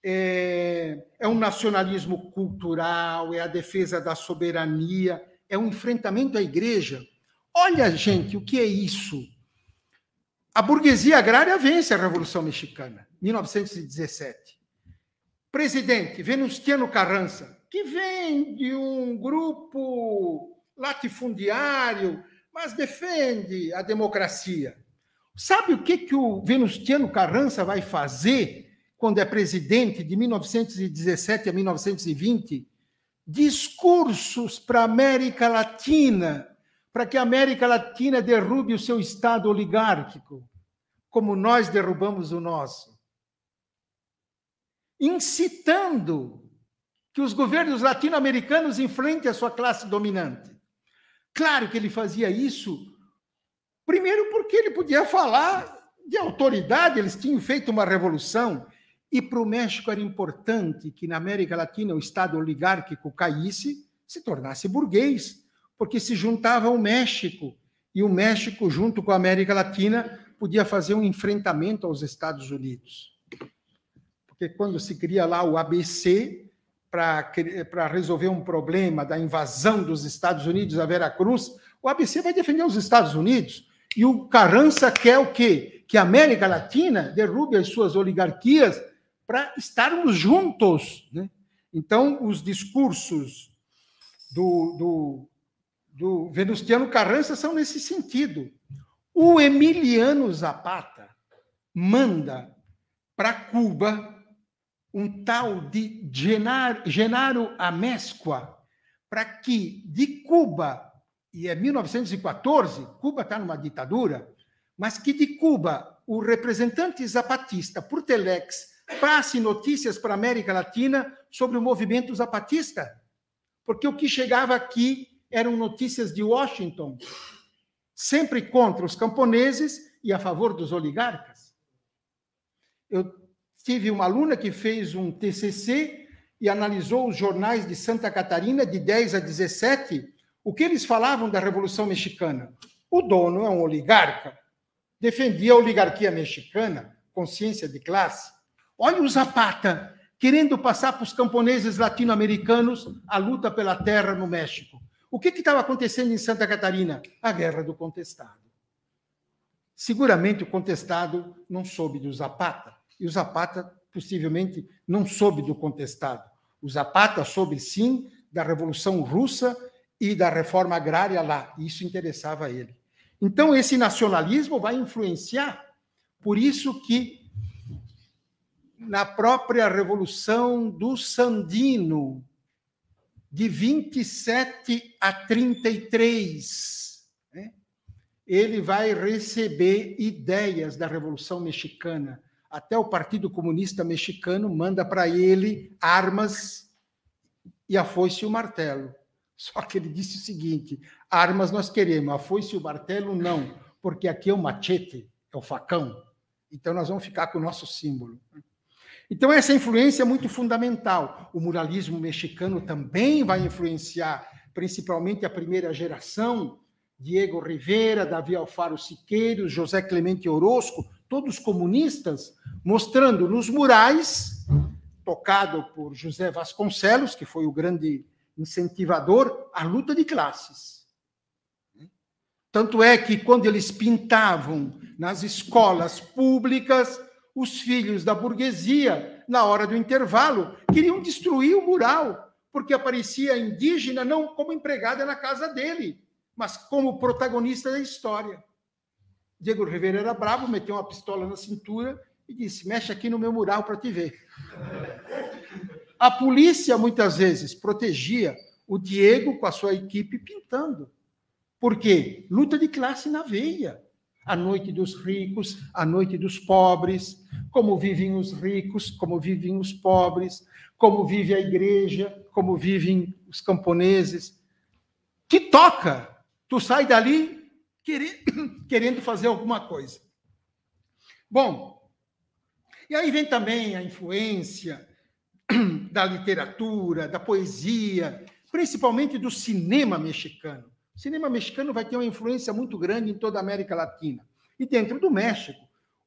É, é um nacionalismo cultural, é a defesa da soberania, é um enfrentamento à igreja. Olha, gente, o que é isso? A burguesia agrária vence a Revolução Mexicana, 1917. Presidente Venustiano Carranza, que vem de um grupo latifundiário, mas defende a democracia. Sabe o que, que o Venustiano Carranza vai fazer quando é presidente de 1917 a 1920? Discursos para a América Latina, para que a América Latina derrube o seu Estado oligárquico, como nós derrubamos o nosso. Incitando que os governos latino-americanos enfrentem a sua classe dominante. Claro que ele fazia isso Primeiro, porque ele podia falar de autoridade, eles tinham feito uma revolução. E para o México era importante que na América Latina o Estado oligárquico caísse, se tornasse burguês, porque se juntava o México. E o México, junto com a América Latina, podia fazer um enfrentamento aos Estados Unidos. Porque quando se cria lá o ABC, para resolver um problema da invasão dos Estados Unidos a Veracruz, o ABC vai defender os Estados Unidos. E o Carrança quer o quê? Que a América Latina derrube as suas oligarquias para estarmos juntos. Né? Então, os discursos do, do, do Venustiano Carrança são nesse sentido. O Emiliano Zapata manda para Cuba um tal de Genaro, Genaro para que de Cuba e é 1914, Cuba está numa ditadura, mas que de Cuba o representante zapatista, por telex, passe notícias para a América Latina sobre o movimento zapatista, porque o que chegava aqui eram notícias de Washington, sempre contra os camponeses e a favor dos oligarcas. Eu tive uma aluna que fez um TCC e analisou os jornais de Santa Catarina de 10 a 17 o que eles falavam da Revolução Mexicana? O dono é um oligarca. Defendia a oligarquia mexicana, consciência de classe. Olha o Zapata querendo passar para os camponeses latino-americanos a luta pela terra no México. O que estava acontecendo em Santa Catarina? A guerra do contestado. Seguramente o contestado não soube do Zapata, e o Zapata possivelmente não soube do contestado. O Zapata soube sim da Revolução Russa e da reforma agrária lá. Isso interessava a ele. Então, esse nacionalismo vai influenciar, por isso que na própria Revolução do Sandino, de 27 a 33, né, ele vai receber ideias da Revolução Mexicana. Até o Partido Comunista Mexicano manda para ele armas e a foice e o martelo. Só que ele disse o seguinte: armas nós queremos, a foice e o martelo não, porque aqui é o machete, é o facão. Então nós vamos ficar com o nosso símbolo. Então essa influência é muito fundamental. O muralismo mexicano também vai influenciar, principalmente a primeira geração, Diego Rivera, Davi Alfaro Siqueiros, José Clemente Orozco, todos comunistas, mostrando nos murais, tocado por José Vasconcelos, que foi o grande incentivador à luta de classes. Tanto é que, quando eles pintavam nas escolas públicas, os filhos da burguesia, na hora do intervalo, queriam destruir o mural, porque aparecia indígena não como empregada na casa dele, mas como protagonista da história. Diego Rivera era bravo, meteu uma pistola na cintura e disse: Mexe aqui no meu mural para te ver. A polícia muitas vezes protegia o Diego com a sua equipe pintando. Por quê? Luta de classe na veia. A noite dos ricos, a noite dos pobres, como vivem os ricos, como vivem os pobres, como vive a igreja, como vivem os camponeses. Que toca! Tu sai dali querendo fazer alguma coisa. Bom, e aí vem também a influência da literatura, da poesia, principalmente do cinema mexicano. O cinema mexicano vai ter uma influência muito grande em toda a América Latina. E dentro do México,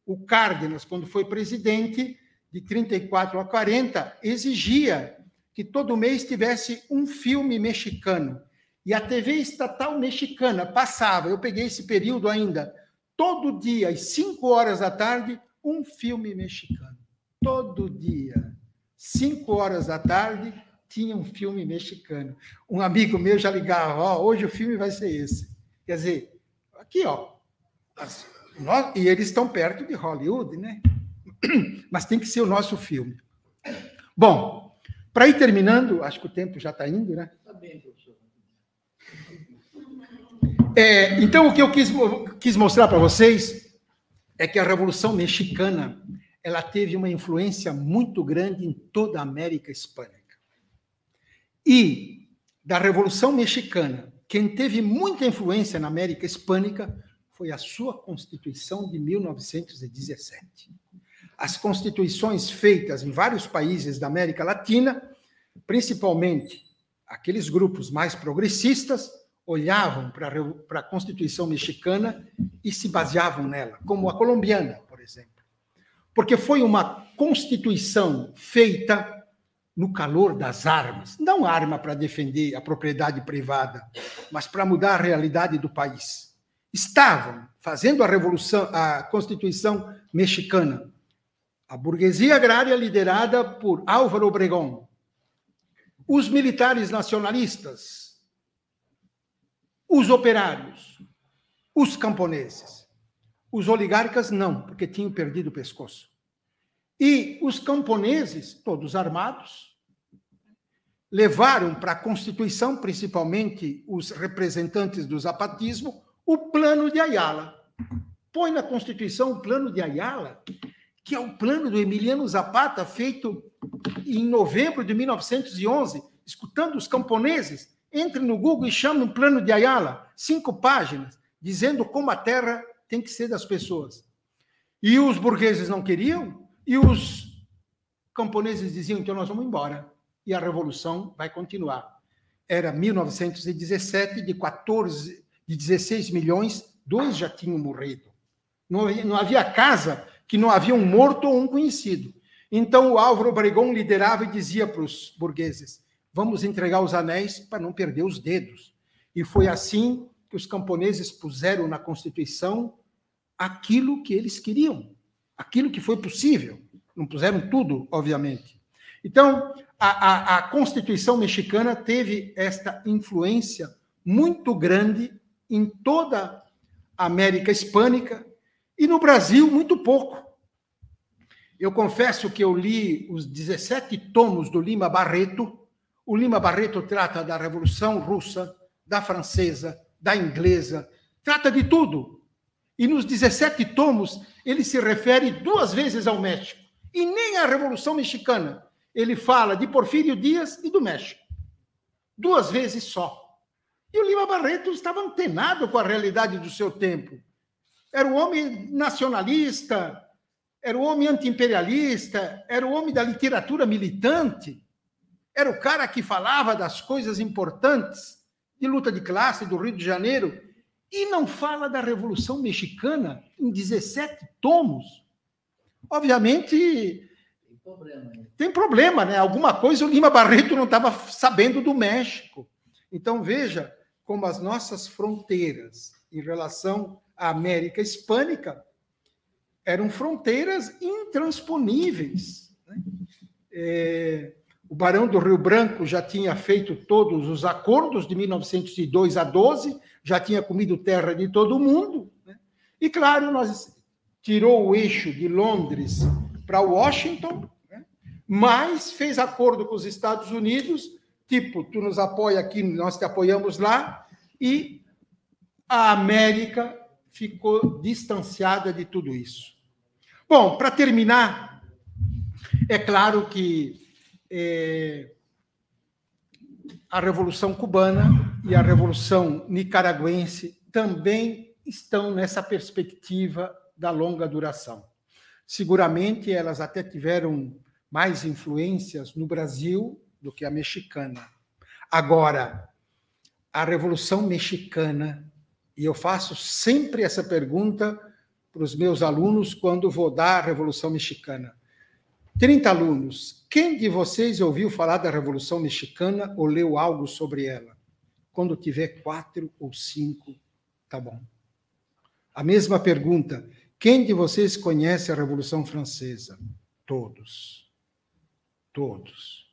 o Cárdenas, quando foi presidente, de 34 a 40, exigia que todo mês tivesse um filme mexicano. E a TV estatal mexicana passava, eu peguei esse período ainda, todo dia, às 5 horas da tarde, um filme mexicano. Todo dia. Cinco horas da tarde tinha um filme mexicano. Um amigo meu já ligava, ó, oh, hoje o filme vai ser esse. Quer dizer, aqui, ó. As, nós, e eles estão perto de Hollywood, né? Mas tem que ser o nosso filme. Bom, para ir terminando, acho que o tempo já está indo, né? Está bem, professor. É, então, o que eu quis, quis mostrar para vocês é que a Revolução Mexicana ela teve uma influência muito grande em toda a América Hispânica. E da Revolução Mexicana, quem teve muita influência na América Hispânica foi a sua Constituição de 1917. As constituições feitas em vários países da América Latina, principalmente aqueles grupos mais progressistas, olhavam para a Constituição mexicana e se baseavam nela, como a colombiana, por exemplo porque foi uma constituição feita no calor das armas não arma para defender a propriedade privada, mas para mudar a realidade do país. Estavam fazendo a revolução, a Constituição mexicana. A burguesia agrária liderada por Álvaro Obregón. Os militares nacionalistas, os operários, os camponeses. Os oligarcas não, porque tinham perdido o pescoço. E os camponeses, todos armados, levaram para a Constituição, principalmente os representantes do zapatismo, o plano de Ayala. Põe na Constituição o plano de Ayala, que é o plano do Emiliano Zapata, feito em novembro de 1911, escutando os camponeses. Entre no Google e chama o plano de Ayala, cinco páginas, dizendo como a terra tem que ser das pessoas. E os burgueses não queriam, e os camponeses diziam: então nós vamos embora, e a revolução vai continuar. Era 1917, de 14, de 16 milhões, dois já tinham morrido. Não, não havia casa que não havia um morto ou um conhecido. Então o Álvaro Obregón liderava e dizia para os burgueses: vamos entregar os anéis para não perder os dedos. E foi assim que os camponeses puseram na Constituição aquilo que eles queriam, aquilo que foi possível. Não puseram tudo, obviamente. Então, a, a, a Constituição mexicana teve esta influência muito grande em toda a América Hispânica e no Brasil, muito pouco. Eu confesso que eu li os 17 tomos do Lima Barreto. O Lima Barreto trata da Revolução Russa, da Francesa, da inglesa, trata de tudo. E nos 17 tomos, ele se refere duas vezes ao México. E nem à Revolução Mexicana. Ele fala de Porfírio Dias e do México. Duas vezes só. E o Lima Barreto estava antenado com a realidade do seu tempo. Era um homem nacionalista, era um homem antiimperialista, era um homem da literatura militante, era o cara que falava das coisas importantes de luta de classe do Rio de Janeiro e não fala da Revolução Mexicana em 17 tomos. Obviamente. Tem problema, né? Tem problema, né? Alguma coisa o Lima Barreto não estava sabendo do México. Então, veja como as nossas fronteiras em relação à América Hispânica eram fronteiras intransponíveis. Né? É, o Barão do Rio Branco já tinha feito todos os acordos de 1902 a 12, já tinha comido terra de todo mundo. Né? E, claro, nós tirou o eixo de Londres para Washington, né? mas fez acordo com os Estados Unidos, tipo, tu nos apoia aqui, nós te apoiamos lá, e a América ficou distanciada de tudo isso. Bom, para terminar, é claro que é, a Revolução Cubana e a Revolução Nicaragüense também estão nessa perspectiva da longa duração. Seguramente elas até tiveram mais influências no Brasil do que a mexicana. Agora, a Revolução Mexicana, e eu faço sempre essa pergunta para os meus alunos quando vou dar a Revolução Mexicana. 30 alunos, quem de vocês ouviu falar da Revolução Mexicana ou leu algo sobre ela? Quando tiver quatro ou cinco, tá bom. A mesma pergunta, quem de vocês conhece a Revolução Francesa? Todos. Todos.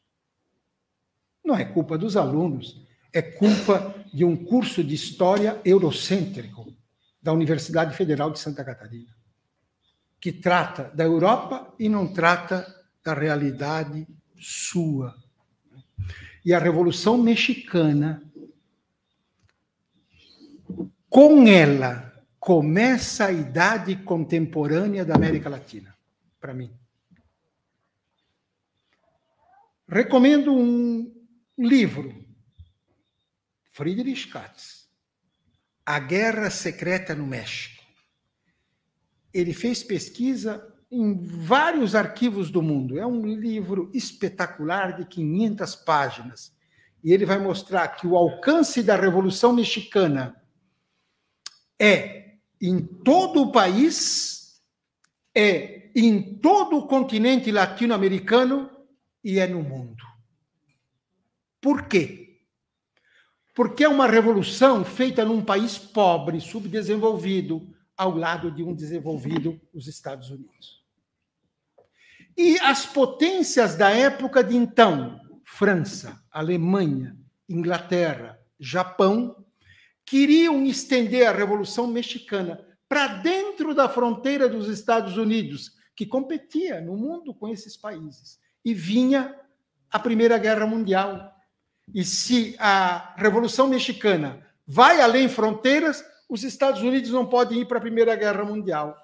Não é culpa dos alunos, é culpa de um curso de história eurocêntrico da Universidade Federal de Santa Catarina que trata da Europa e não trata da realidade sua. E a Revolução Mexicana, com ela, começa a idade contemporânea da América Latina, para mim. Recomendo um livro, Friedrich Katz, A Guerra Secreta no México. Ele fez pesquisa em vários arquivos do mundo. É um livro espetacular de 500 páginas. E ele vai mostrar que o alcance da Revolução Mexicana é em todo o país, é em todo o continente latino-americano e é no mundo. Por quê? Porque é uma revolução feita num país pobre, subdesenvolvido, ao lado de um desenvolvido, os Estados Unidos. E as potências da época de então, França, Alemanha, Inglaterra, Japão, queriam estender a Revolução Mexicana para dentro da fronteira dos Estados Unidos, que competia no mundo com esses países. E vinha a Primeira Guerra Mundial. E se a Revolução Mexicana vai além fronteiras, os Estados Unidos não podem ir para a Primeira Guerra Mundial.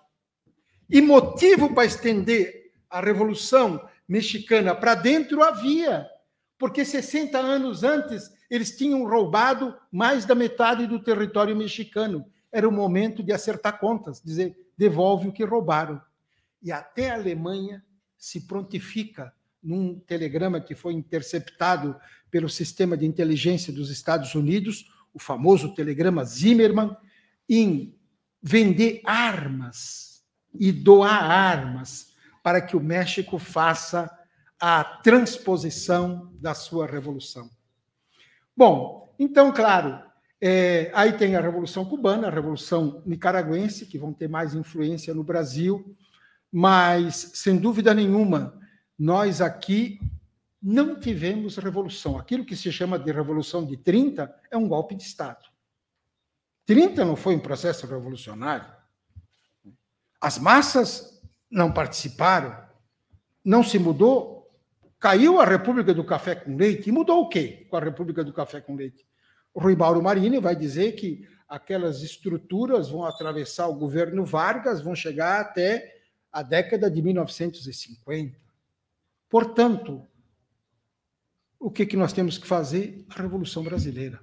E motivo para estender a Revolução Mexicana para dentro havia, porque 60 anos antes eles tinham roubado mais da metade do território mexicano. Era o momento de acertar contas, dizer, devolve o que roubaram. E até a Alemanha se prontifica num telegrama que foi interceptado pelo sistema de inteligência dos Estados Unidos, o famoso telegrama Zimmermann, em vender armas e doar armas para que o México faça a transposição da sua revolução. Bom, então, claro, é, aí tem a Revolução Cubana, a Revolução Nicaragüense, que vão ter mais influência no Brasil, mas, sem dúvida nenhuma, nós aqui não tivemos revolução. Aquilo que se chama de Revolução de 30 é um golpe de Estado. 30 não foi um processo revolucionário. As massas não participaram, não se mudou. Caiu a República do Café com Leite e mudou o quê com a República do Café com Leite? O Rui Mauro Marini vai dizer que aquelas estruturas vão atravessar o governo Vargas, vão chegar até a década de 1950. Portanto, o que, que nós temos que fazer? A Revolução Brasileira.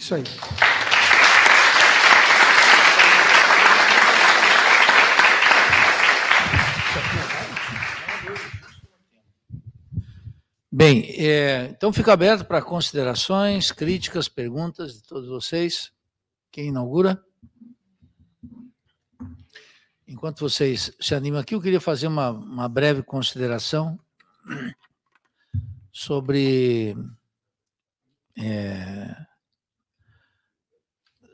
Isso aí. Bem, é, então fica aberto para considerações, críticas, perguntas de todos vocês. Quem inaugura? Enquanto vocês se animam aqui, eu queria fazer uma, uma breve consideração sobre é,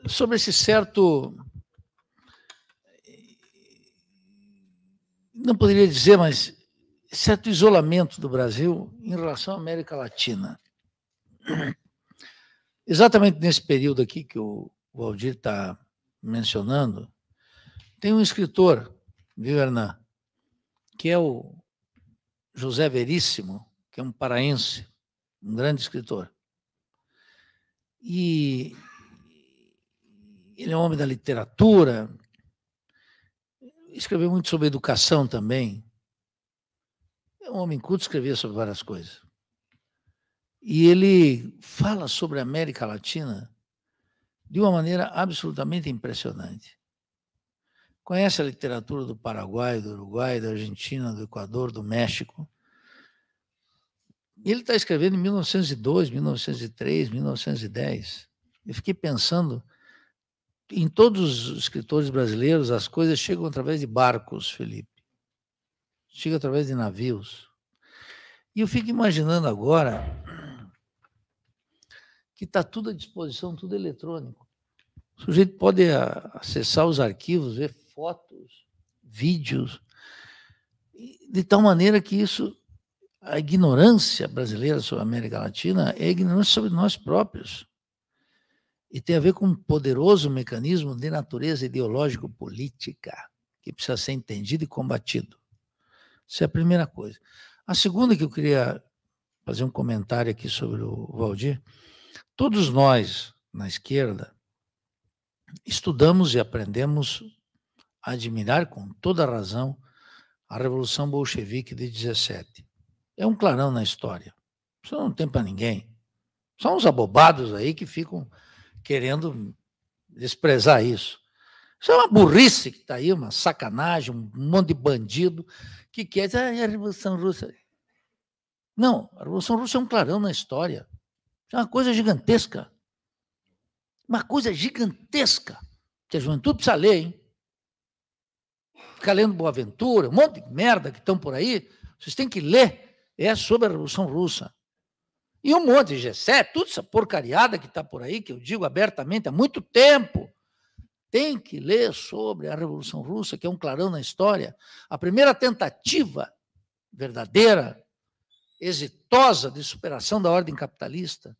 sobre esse certo. Não poderia dizer, mas certo isolamento do Brasil em relação à América Latina. Exatamente nesse período aqui que o Waldir está mencionando, tem um escritor, viu, Hernan, que é o José Veríssimo, que é um paraense, um grande escritor. E ele é um homem da literatura, escreveu muito sobre educação também. É um homem culto, escrevia sobre várias coisas. E ele fala sobre a América Latina de uma maneira absolutamente impressionante. Conhece a literatura do Paraguai, do Uruguai, da Argentina, do Equador, do México. Ele está escrevendo em 1902, 1903, 1910. Eu fiquei pensando em todos os escritores brasileiros, as coisas chegam através de barcos, Felipe. Chega através de navios. E eu fico imaginando agora que está tudo à disposição, tudo eletrônico. O sujeito pode acessar os arquivos, ver fotos, vídeos, de tal maneira que isso, a ignorância brasileira sobre a América Latina é a ignorância sobre nós próprios e tem a ver com um poderoso mecanismo de natureza ideológico-política que precisa ser entendido e combatido. Isso é a primeira coisa. A segunda que eu queria fazer um comentário aqui sobre o Valdir, todos nós na esquerda estudamos e aprendemos a admirar com toda a razão a Revolução Bolchevique de 17. É um clarão na história. Isso não tem para ninguém. São os abobados aí que ficam querendo desprezar isso. Isso é uma burrice que está aí, uma sacanagem, um monte de bandido que quer dizer ah, é a Revolução Russa. Não, a Revolução Russa é um clarão na história. Isso é uma coisa gigantesca. Uma coisa gigantesca. Que a juventude precisa ler, hein? Ficar lendo Boaventura, um monte de merda que estão por aí. Vocês têm que ler. É sobre a Revolução Russa. E um monte de Gessé, toda essa porcariada que está por aí, que eu digo abertamente há muito tempo, tem que ler sobre a Revolução Russa, que é um clarão na história. A primeira tentativa verdadeira, exitosa de superação da ordem capitalista.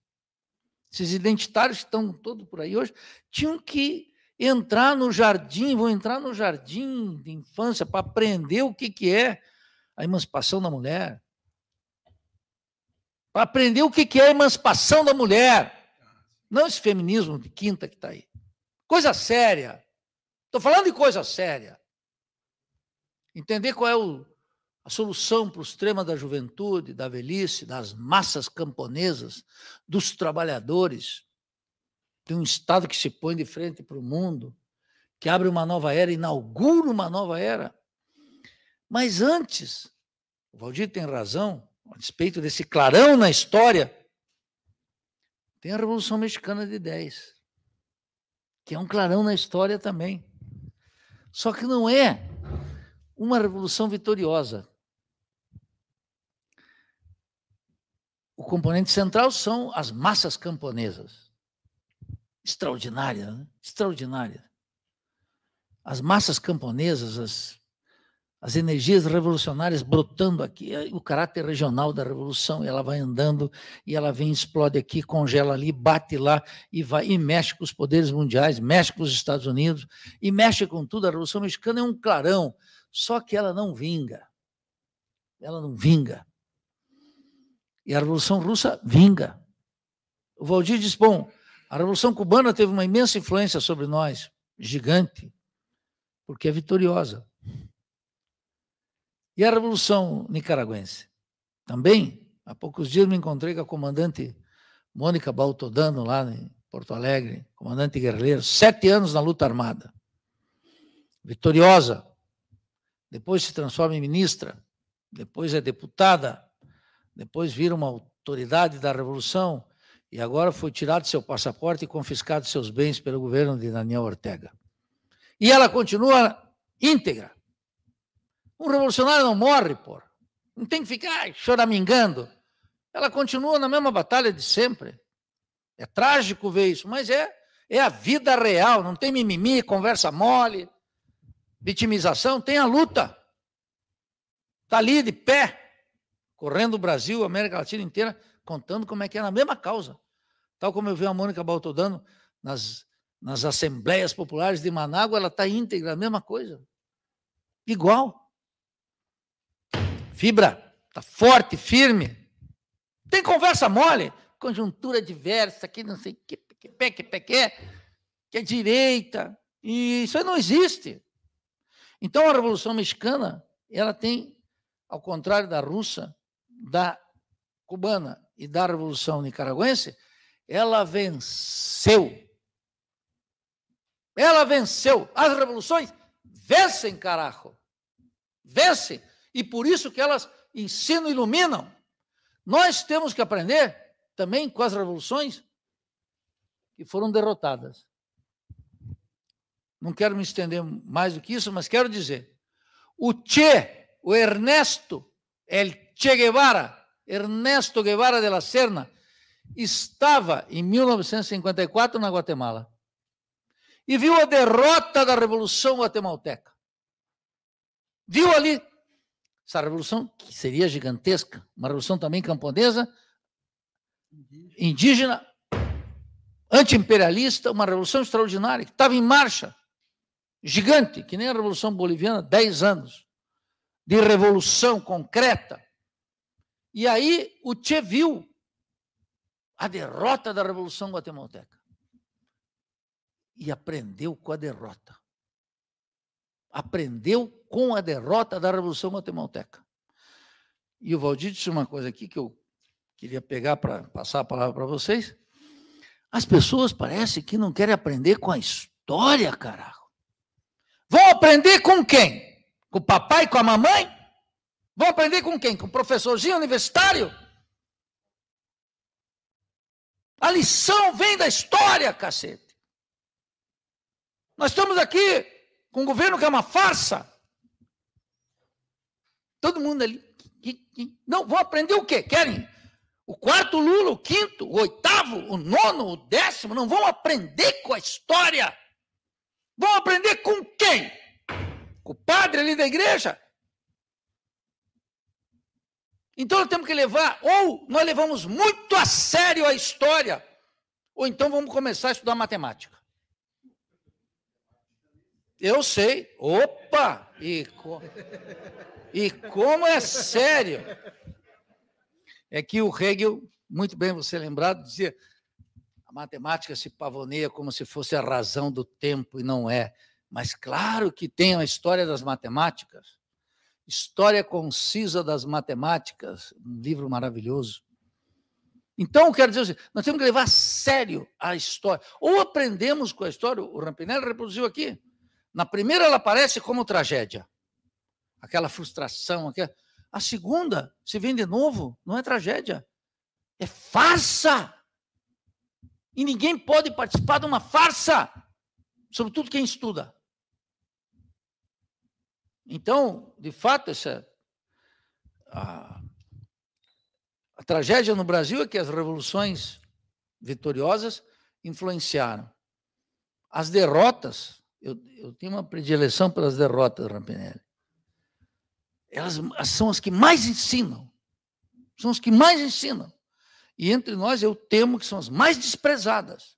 Esses identitários que estão todos por aí hoje tinham que entrar no jardim, vão entrar no jardim de infância para aprender o que, que é a emancipação da mulher, para aprender o que é a emancipação da mulher. Não esse feminismo de quinta que está aí. Coisa séria. Estou falando de coisa séria. Entender qual é o, a solução para os temas da juventude, da velhice, das massas camponesas, dos trabalhadores, de um Estado que se põe de frente para o mundo, que abre uma nova era, inaugura uma nova era. Mas antes, o Valdir tem razão, a despeito desse clarão na história, tem a Revolução Mexicana de 10, que é um clarão na história também. Só que não é uma revolução vitoriosa. O componente central são as massas camponesas. Extraordinária, né? extraordinária. As massas camponesas, as as energias revolucionárias brotando aqui, é, o caráter regional da revolução, ela vai andando e ela vem, explode aqui, congela ali, bate lá e vai e mexe com os poderes mundiais, mexe com os Estados Unidos e mexe com tudo. A revolução mexicana é um clarão, só que ela não vinga. Ela não vinga. E a revolução russa vinga. O Valdir diz: bom, a revolução cubana teve uma imensa influência sobre nós, gigante, porque é vitoriosa e a Revolução Nicaragüense? Também, há poucos dias me encontrei com a comandante Mônica Baltodano, lá em Porto Alegre, comandante guerreiro, sete anos na luta armada. Vitoriosa. Depois se transforma em ministra, depois é deputada, depois vira uma autoridade da Revolução e agora foi tirado seu passaporte e confiscado seus bens pelo governo de Daniel Ortega. E ela continua íntegra, um revolucionário não morre, por. Não tem que ficar choramingando. Ela continua na mesma batalha de sempre. É trágico ver isso, mas é, é a vida real. Não tem mimimi, conversa mole, vitimização. Tem a luta. Está ali de pé, correndo o Brasil, a América Latina inteira, contando como é que é na mesma causa. Tal como eu vi a Mônica Baltodano nas, nas assembleias populares de Manágua, ela está íntegra, a mesma coisa. Igual. Fibra, tá forte, firme. Tem conversa mole, conjuntura diversa, que não sei que, que, que, que, que, que, que é direita. E isso aí não existe. Então a Revolução Mexicana, ela tem, ao contrário da russa, da cubana e da Revolução Nicaragüense, ela venceu. Ela venceu. As revoluções vencem, carajo. Vencem e por isso que elas ensinam e iluminam. Nós temos que aprender também com as revoluções que foram derrotadas. Não quero me estender mais do que isso, mas quero dizer: o Che, o Ernesto, el Che Guevara, Ernesto Guevara de la Serna, estava em 1954 na Guatemala e viu a derrota da Revolução Guatemalteca. Viu ali essa revolução que seria gigantesca, uma revolução também camponesa, indígena, anti-imperialista, uma revolução extraordinária que estava em marcha, gigante, que nem a Revolução Boliviana, 10 anos de revolução concreta. E aí o Che viu a derrota da Revolução Guatemalteca e aprendeu com a derrota. Aprendeu com a derrota da Revolução Guatemalteca. E o Valdir disse uma coisa aqui que eu queria pegar para passar a palavra para vocês. As pessoas parecem que não querem aprender com a história, caralho. Vão aprender com quem? Com o papai, com a mamãe? Vão aprender com quem? Com o professorzinho universitário? A lição vem da história, cacete. Nós estamos aqui com um governo que é uma farsa. Todo mundo ali. Não, vão aprender o quê? Querem o quarto Lula, o quinto, o oitavo, o nono, o décimo. Não vão aprender com a história. Vão aprender com quem? Com o padre ali da igreja? Então nós temos que levar, ou nós levamos muito a sério a história, ou então vamos começar a estudar matemática. Eu sei. Opa! E... E como é sério! É que o Hegel, muito bem você lembrado, dizia: a matemática se pavoneia como se fosse a razão do tempo, e não é. Mas claro que tem a história das matemáticas. História Concisa das Matemáticas, um livro maravilhoso. Então, quero dizer assim, nós temos que levar a sério a história. Ou aprendemos com a história, o Rampinelli reproduziu aqui. Na primeira, ela aparece como tragédia aquela frustração. Aquela... A segunda, se vem de novo, não é tragédia, é farsa. E ninguém pode participar de uma farsa, sobretudo quem estuda. Então, de fato, essa, a, a tragédia no Brasil é que as revoluções vitoriosas influenciaram. As derrotas, eu, eu tenho uma predileção pelas derrotas, Rampinelli elas são as que mais ensinam. São as que mais ensinam. E entre nós, eu temo que são as mais desprezadas.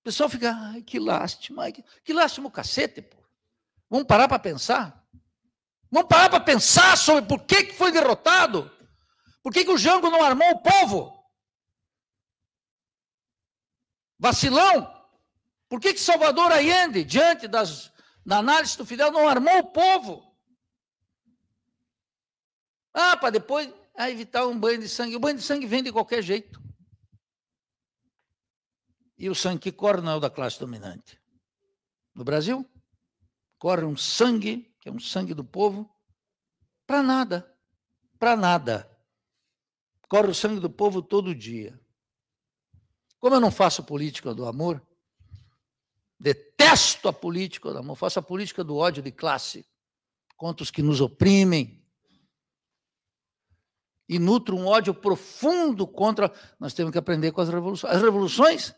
O pessoal fica, ai, que lástima, ai, que, que lástima o cacete, pô. Vamos parar para pensar? Vamos parar para pensar sobre por que, que foi derrotado? Por que, que o Jango não armou o povo? Vacilão! Por que, que Salvador Allende, diante das, da análise do Fidel, não armou o povo? Ah, para depois ah, evitar um banho de sangue. O banho de sangue vem de qualquer jeito. E o sangue que corre não é o da classe dominante. No Brasil, corre um sangue, que é um sangue do povo, para nada. Para nada. Corre o sangue do povo todo dia. Como eu não faço política do amor, detesto a política do amor, faço a política do ódio de classe contra os que nos oprimem, e nutro um ódio profundo contra. Nós temos que aprender com as revoluções. As revoluções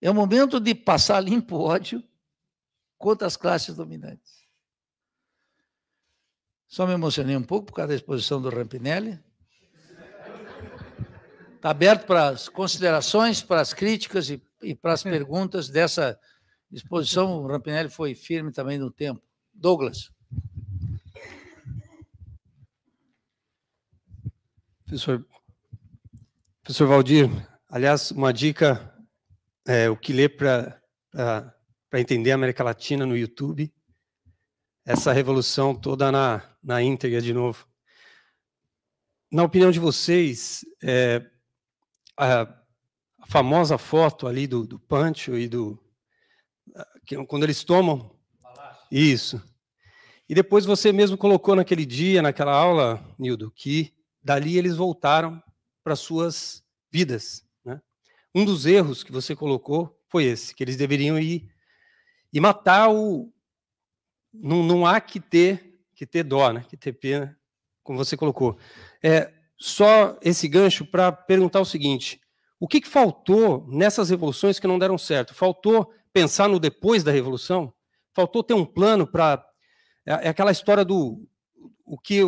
é o momento de passar limpo o ódio contra as classes dominantes. Só me emocionei um pouco por causa da exposição do Rampinelli. Está aberto para as considerações, para as críticas e, e para as perguntas dessa exposição. O Rampinelli foi firme também no tempo. Douglas. Professor, professor Valdir, aliás, uma dica é o que ler para entender a América Latina no YouTube. Essa revolução toda na, na íntegra de novo. Na opinião de vocês, é, a, a, famosa foto ali do, do Pancho e do. Que, é quando eles tomam. Isso. E depois você mesmo colocou naquele dia, naquela aula, Nildo, que dali eles voltaram para suas vidas. Né? Um dos erros que você colocou foi esse, que eles deveriam ir e matar o. Não, não há que ter que ter dó, né? que ter pena, como você colocou. É, só esse gancho para perguntar o seguinte: o que, que faltou nessas revoluções que não deram certo? Faltou pensar no depois da revolução? Faltou ter um plano para. É, é aquela história do o que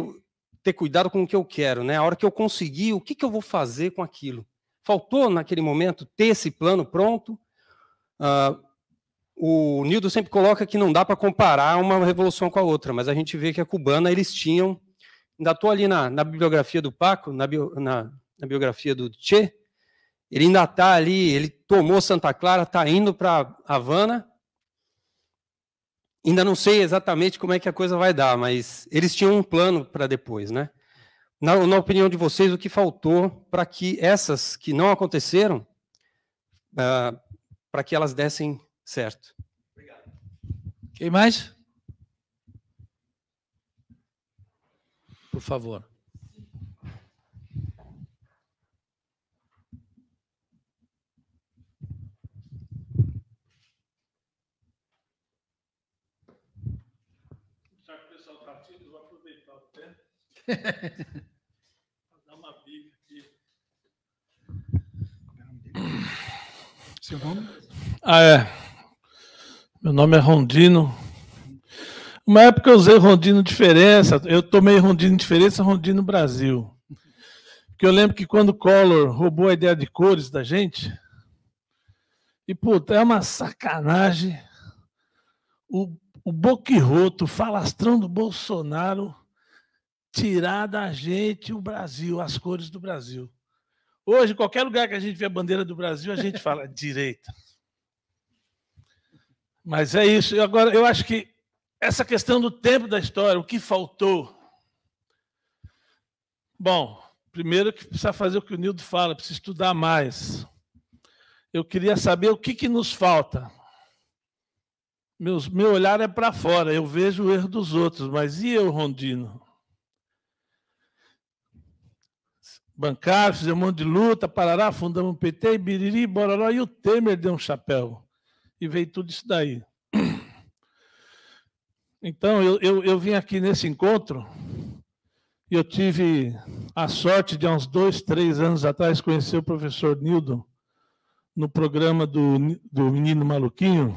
ter cuidado com o que eu quero, né? A hora que eu conseguir, o que, que eu vou fazer com aquilo? Faltou, naquele momento, ter esse plano pronto. Uh, o Nildo sempre coloca que não dá para comparar uma revolução com a outra, mas a gente vê que a cubana, eles tinham... Ainda estou ali na, na, bibliografia do Paco, na, bio, na, na biografia do Che, ele ainda está ali, ele tomou Santa Clara, está indo para Havana, Ainda não sei exatamente como é que a coisa vai dar, mas eles tinham um plano para depois, né? Na, na, opinião de vocês, o que faltou para que essas que não aconteceram, uh, ah, para que elas dessem certo? Obrigado. Quem mais? Por favor. Dá uma bica aqui. Seu nome? Ah, é. Meu nome é Rondino. Uma época eu usei Rondino Diferença, eu tomei Rondino Diferença, Rondino Brasil. Porque eu lembro que quando o Collor roubou a ideia de cores da gente, e puta, é uma sacanagem. O, o boquirroto, o falastrão do Bolsonaro, tirar da gente o Brasil, as cores do Brasil. Hoje, qualquer lugar que a gente vê a bandeira do Brasil, a gente fala direita. Mas é isso. Eu, agora, eu acho que essa questão do tempo da história, o que faltou. Bom, primeiro que precisa fazer o que o Nildo fala, precisa estudar mais. Eu queria saber o que, que nos falta. Meus, meu olhar é para fora, eu vejo o erro dos outros, mas e eu, Rondino? bancários, fizemos um monte de luta, parará, fundamos o PT, biriri, bororó, e o Temer deu um chapéu. E veio tudo isso daí. Então, eu, eu, eu vim aqui nesse encontro e eu tive a sorte de, há uns dois, três anos atrás, conhecer o professor Nildo no programa do, do Menino Maluquinho.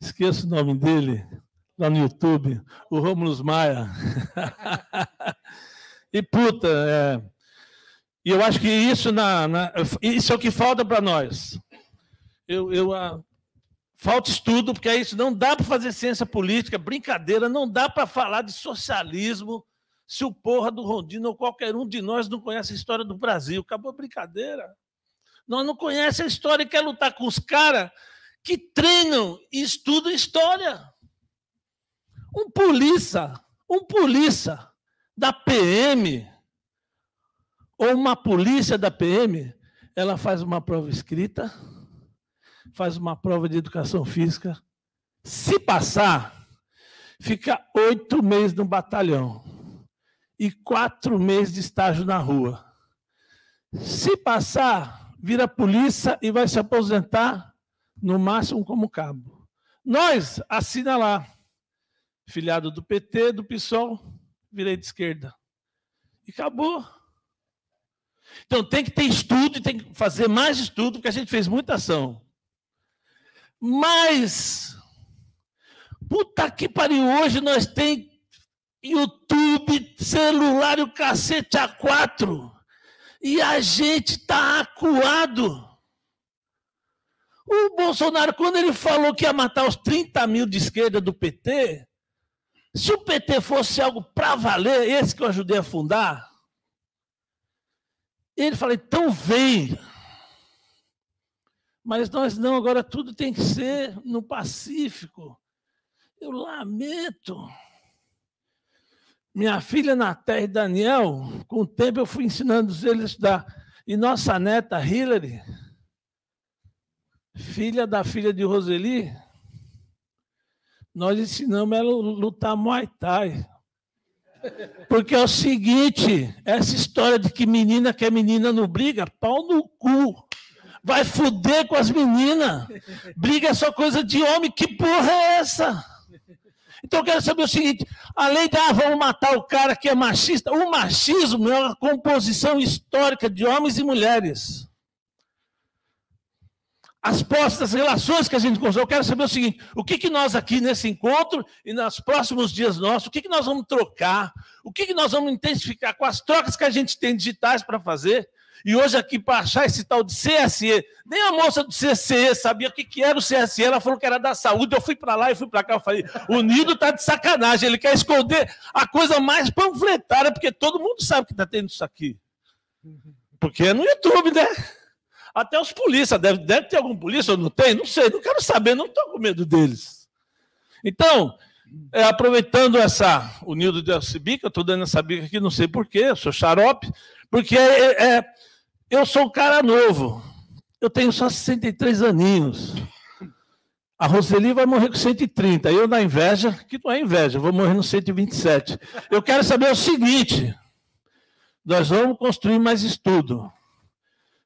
Esqueço o nome dele, lá no YouTube, o Romulus Maia. e puta, é, e eu acho que isso, na, na isso é o que falta para nós. Eu, eu uh, falta estudo, porque é isso. Não dá para fazer ciência política, brincadeira, não dá para falar de socialismo se o porra do Rondino ou qualquer um de nós não conhece a história do Brasil. Acabou a brincadeira. Nós não conhece a história e quer lutar com os caras que treinam e estudam história. Um polícia, um polícia da PM, ou uma polícia da PM, ela faz uma prova escrita, faz uma prova de educação física. Se passar, fica oito meses no batalhão e quatro meses de estágio na rua. Se passar, vira polícia e vai se aposentar, no máximo, como cabo. Nós, assina lá. Filiado do PT, do PSOL, virei de esquerda. E acabou. Então tem que ter estudo e tem que fazer mais estudo, porque a gente fez muita ação. Mas, puta que pariu, hoje nós tem YouTube, celular e o cacete A4. E a gente tá acuado. O Bolsonaro, quando ele falou que ia matar os 30 mil de esquerda do PT, se o PT fosse algo para valer, esse que eu ajudei a fundar, ele fala, então vem. Mas nós não, agora tudo tem que ser no Pacífico. Eu lamento. Minha filha na e Daniel, com o tempo eu fui ensinando eles a estudar. E nossa neta Hillary, filha da filha de Roseli, nós ensinamos ela a lutar Muay Thai. Porque é o seguinte, essa história de que menina que é menina não briga, pau no cu. Vai fuder com as meninas. Briga é só coisa de homem. Que porra é essa? Então eu quero saber o seguinte: além de ah, vamos matar o cara que é machista, o machismo é uma composição histórica de homens e mulheres as postas, relações que a gente construiu. Eu quero saber o seguinte: o que, que nós aqui nesse encontro e nos próximos dias nossos, o que, que nós vamos trocar, o que, que nós vamos intensificar com as trocas que a gente tem digitais para fazer. E hoje aqui para achar esse tal de CSE, nem a moça do CCE sabia o que, que era o CSE, ela falou que era da saúde, eu fui para lá e fui para cá, eu falei, o Nido está de sacanagem, ele quer esconder a coisa mais panfletária, porque todo mundo sabe que está tendo isso aqui. Porque é no YouTube, né? Até os polícia, deve, deve ter algum polícia, ou não tem? Não sei, não quero saber, não estou com medo deles. Então, é, aproveitando essa, o Nildo de essa estou dando essa bica aqui, não sei porquê, sou xarope, porque é, é, é, eu sou um cara novo, eu tenho só 63 aninhos. A Roseli vai morrer com 130, eu na inveja, que não é inveja, vou morrer no 127. Eu quero saber o seguinte, nós vamos construir mais estudo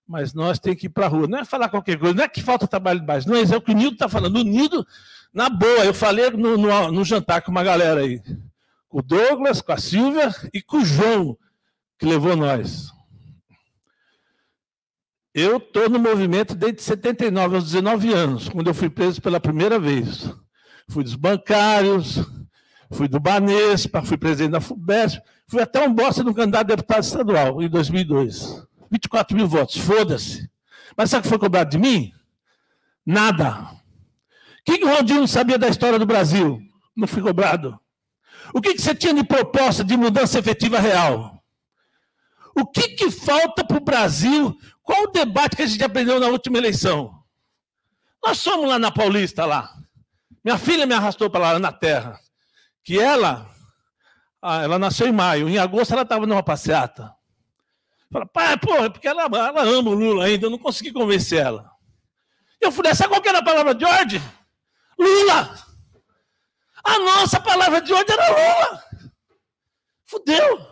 mas nós temos que ir para a rua. Não é falar qualquer coisa, não é que falta trabalho de base, não, é, é o que o Nildo está falando. O Nildo, na boa, eu falei no, no, no, jantar com uma galera aí, com o Douglas, com a Silvia e com o João, que levou nós. Eu estou no movimento desde 79, aos 19 anos, quando eu fui preso pela primeira vez. Fui dos bancários, fui do Banespa, fui presidente da FUBESP, fui até um bosta no candidato a deputado estadual, em 2002. 24 mil votos, foda-se. Mas sabe o que foi cobrado de mim? Nada. O que, que o Rondinho sabia da história do Brasil? Não fui cobrado. O que, que você tinha de proposta de mudança efetiva real? O que, que falta para o Brasil? Qual o debate que a gente aprendeu na última eleição? Nós somos lá na Paulista, lá. Minha filha me arrastou para lá, na terra. Que ela, ah, ela nasceu em maio. Em agosto ela estava numa passeata. Fala, pá, porra, é porque ela, ela ama o Lula ainda, eu não consegui convencer ela. Eu falei, sabe qual era a palavra de ordem? Lula! A nossa palavra de ordem era Lula! Fudeu!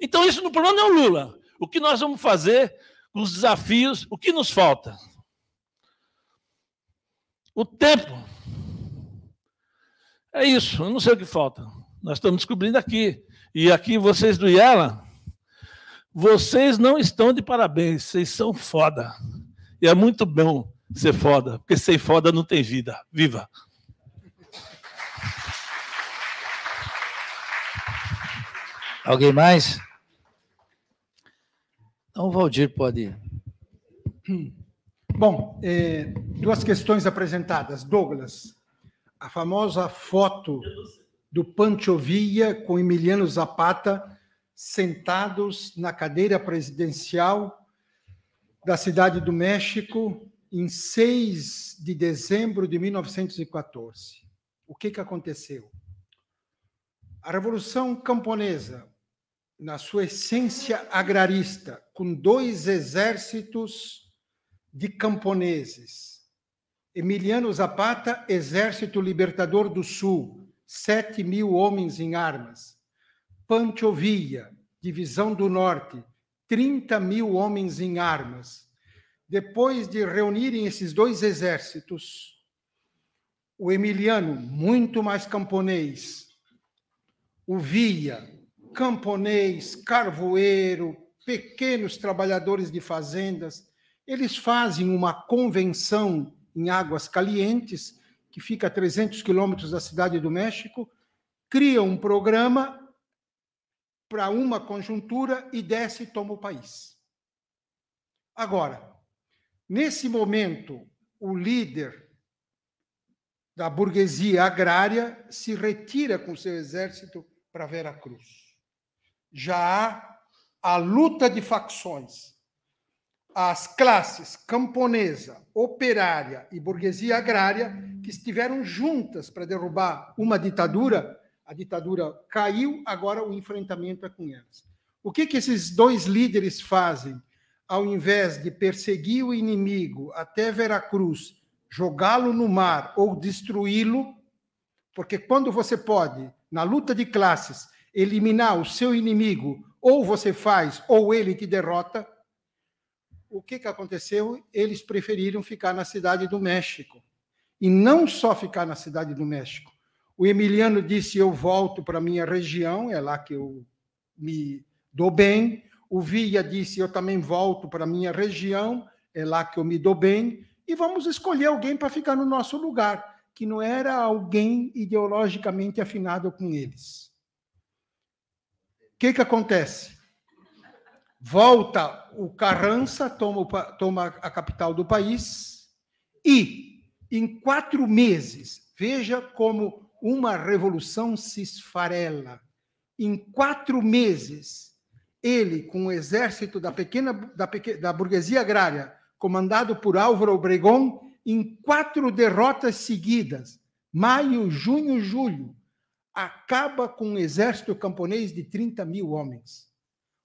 Então isso no problema não é o Lula. O que nós vamos fazer com os desafios, o que nos falta? O tempo. É isso, eu não sei o que falta. Nós estamos descobrindo aqui. E aqui vocês do Yala. Vocês não estão de parabéns, vocês são foda. E é muito bom ser foda, porque sem foda não tem vida. Viva! Alguém mais? Então, o Valdir pode. Bom, eh, duas questões apresentadas. Douglas, a famosa foto do Pancho Villa com Emiliano Zapata sentados na cadeira presidencial da Cidade do México em 6 de dezembro de 1914. O que, que aconteceu? A Revolução Camponesa, na sua essência agrarista, com dois exércitos de camponeses. Emiliano Zapata, Exército Libertador do Sul, 7 mil homens em armas. Panchovia, divisão do norte, 30 mil homens em armas. Depois de reunirem esses dois exércitos, o Emiliano, muito mais camponês, o Via, camponês, carvoeiro, pequenos trabalhadores de fazendas, eles fazem uma convenção em Águas Calientes, que fica a 300 quilômetros da cidade do México, criam um programa para uma conjuntura e desce e toma o país. Agora, nesse momento, o líder da burguesia agrária se retira com seu exército para Veracruz. Já há a luta de facções. As classes camponesa, operária e burguesia agrária, que estiveram juntas para derrubar uma ditadura, a ditadura caiu, agora o enfrentamento é com elas. O que, que esses dois líderes fazem? Ao invés de perseguir o inimigo até Veracruz, jogá-lo no mar ou destruí-lo, porque quando você pode, na luta de classes, eliminar o seu inimigo, ou você faz, ou ele te derrota, o que, que aconteceu? Eles preferiram ficar na cidade do México. E não só ficar na cidade do México, o Emiliano disse: Eu volto para minha região, é lá que eu me dou bem. O Via disse: Eu também volto para minha região, é lá que eu me dou bem. E vamos escolher alguém para ficar no nosso lugar, que não era alguém ideologicamente afinado com eles. O que, que acontece? Volta o Carrança, toma, toma a capital do país, e em quatro meses, veja como uma revolução se esfarela. Em quatro meses, ele, com o exército da pequena da, da burguesia agrária, comandado por Álvaro Obregón, em quatro derrotas seguidas, maio, junho, julho, acaba com um exército camponês de 30 mil homens.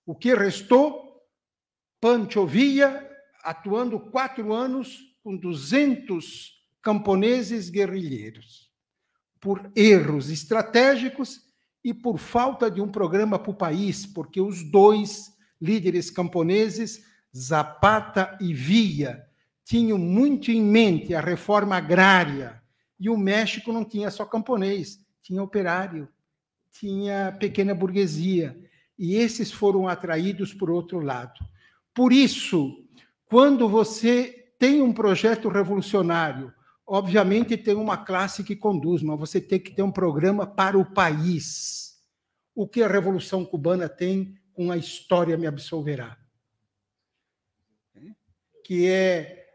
O que restou? Panchovia, atuando quatro anos com 200 camponeses guerrilheiros por erros estratégicos e por falta de um programa para o país, porque os dois líderes camponeses, Zapata e Villa, tinham muito em mente a reforma agrária. E o México não tinha só camponês, tinha operário, tinha pequena burguesia. E esses foram atraídos por outro lado. Por isso, quando você tem um projeto revolucionário Obviamente, tem uma classe que conduz, mas você tem que ter um programa para o país. O que a Revolução Cubana tem com a história me absolverá? Que é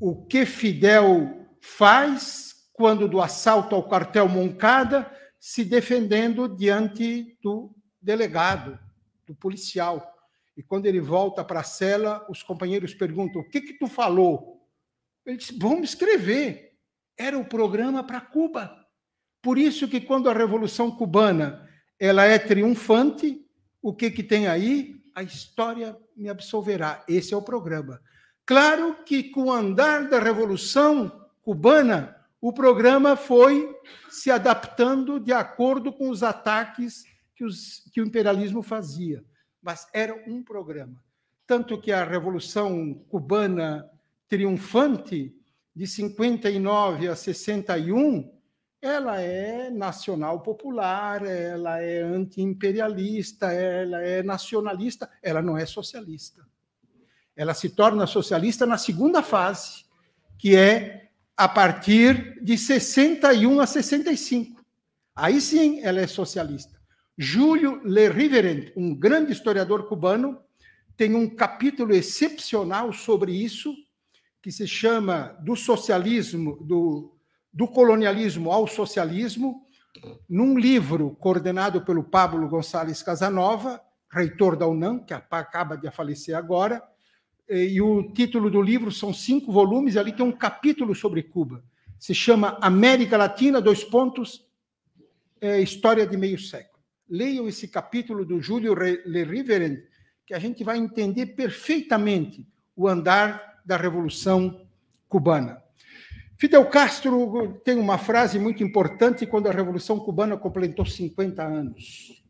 o que Fidel faz quando do assalto ao quartel Moncada, se defendendo diante do delegado, do policial. E quando ele volta para a cela, os companheiros perguntam: "O que que tu falou?" Ele diz: "Vamos escrever" era o programa para Cuba. Por isso que quando a Revolução Cubana ela é triunfante, o que, que tem aí? A história me absolverá. Esse é o programa. Claro que com o andar da Revolução Cubana, o programa foi se adaptando de acordo com os ataques que, os, que o imperialismo fazia. Mas era um programa. Tanto que a Revolução Cubana triunfante de 59 a 61, ela é nacional popular, ela é anti-imperialista, ela é nacionalista, ela não é socialista. Ela se torna socialista na segunda fase, que é a partir de 61 a 65. Aí sim ela é socialista. Júlio Le Riverent, um grande historiador cubano, tem um capítulo excepcional sobre isso, que se chama do socialismo, do, do colonialismo ao socialismo, num livro coordenado pelo Pablo Gonçalves Casanova, reitor da UNAM, que acaba de falecer agora, eh, e o título do livro são cinco volumes, e ali tem um capítulo sobre Cuba. Se chama América Latina, dois pontos, é, História de Meio Século. Leiam esse capítulo do Júlio Le Riverend, que a gente vai entender perfeitamente o andar da Revolução Cubana. Fidel Castro tem uma frase muito importante quando a Revolução Cubana completou 50 anos.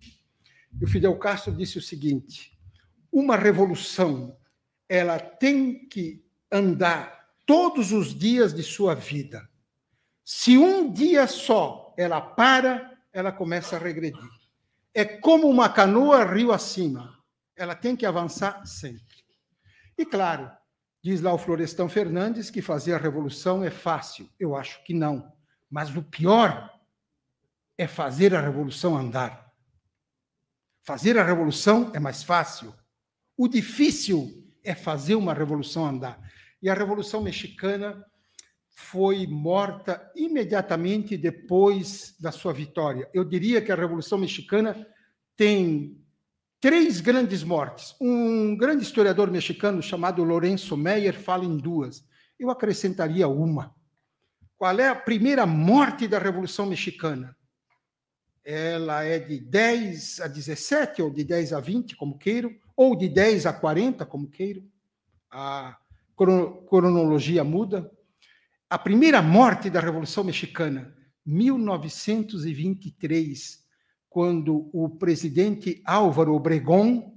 E o Fidel Castro disse o seguinte: uma revolução, ela tem que andar todos os dias de sua vida. Se um dia só ela para, ela começa a regredir. É como uma canoa rio acima, ela tem que avançar sempre. E claro, Diz lá o Florestão Fernandes que fazer a revolução é fácil. Eu acho que não. Mas o pior é fazer a revolução andar. Fazer a revolução é mais fácil. O difícil é fazer uma revolução andar. E a Revolução Mexicana foi morta imediatamente depois da sua vitória. Eu diria que a Revolução Mexicana tem três grandes mortes. Um grande historiador mexicano chamado Lourenço Meyer fala em duas. Eu acrescentaria uma. Qual é a primeira morte da Revolução Mexicana? Ela é de 10 a 17, ou de 10 a 20, como queiro, ou de 10 a 40, como queiro. A cronologia muda. A primeira morte da Revolução Mexicana, 1923 quando o presidente Álvaro Obregón,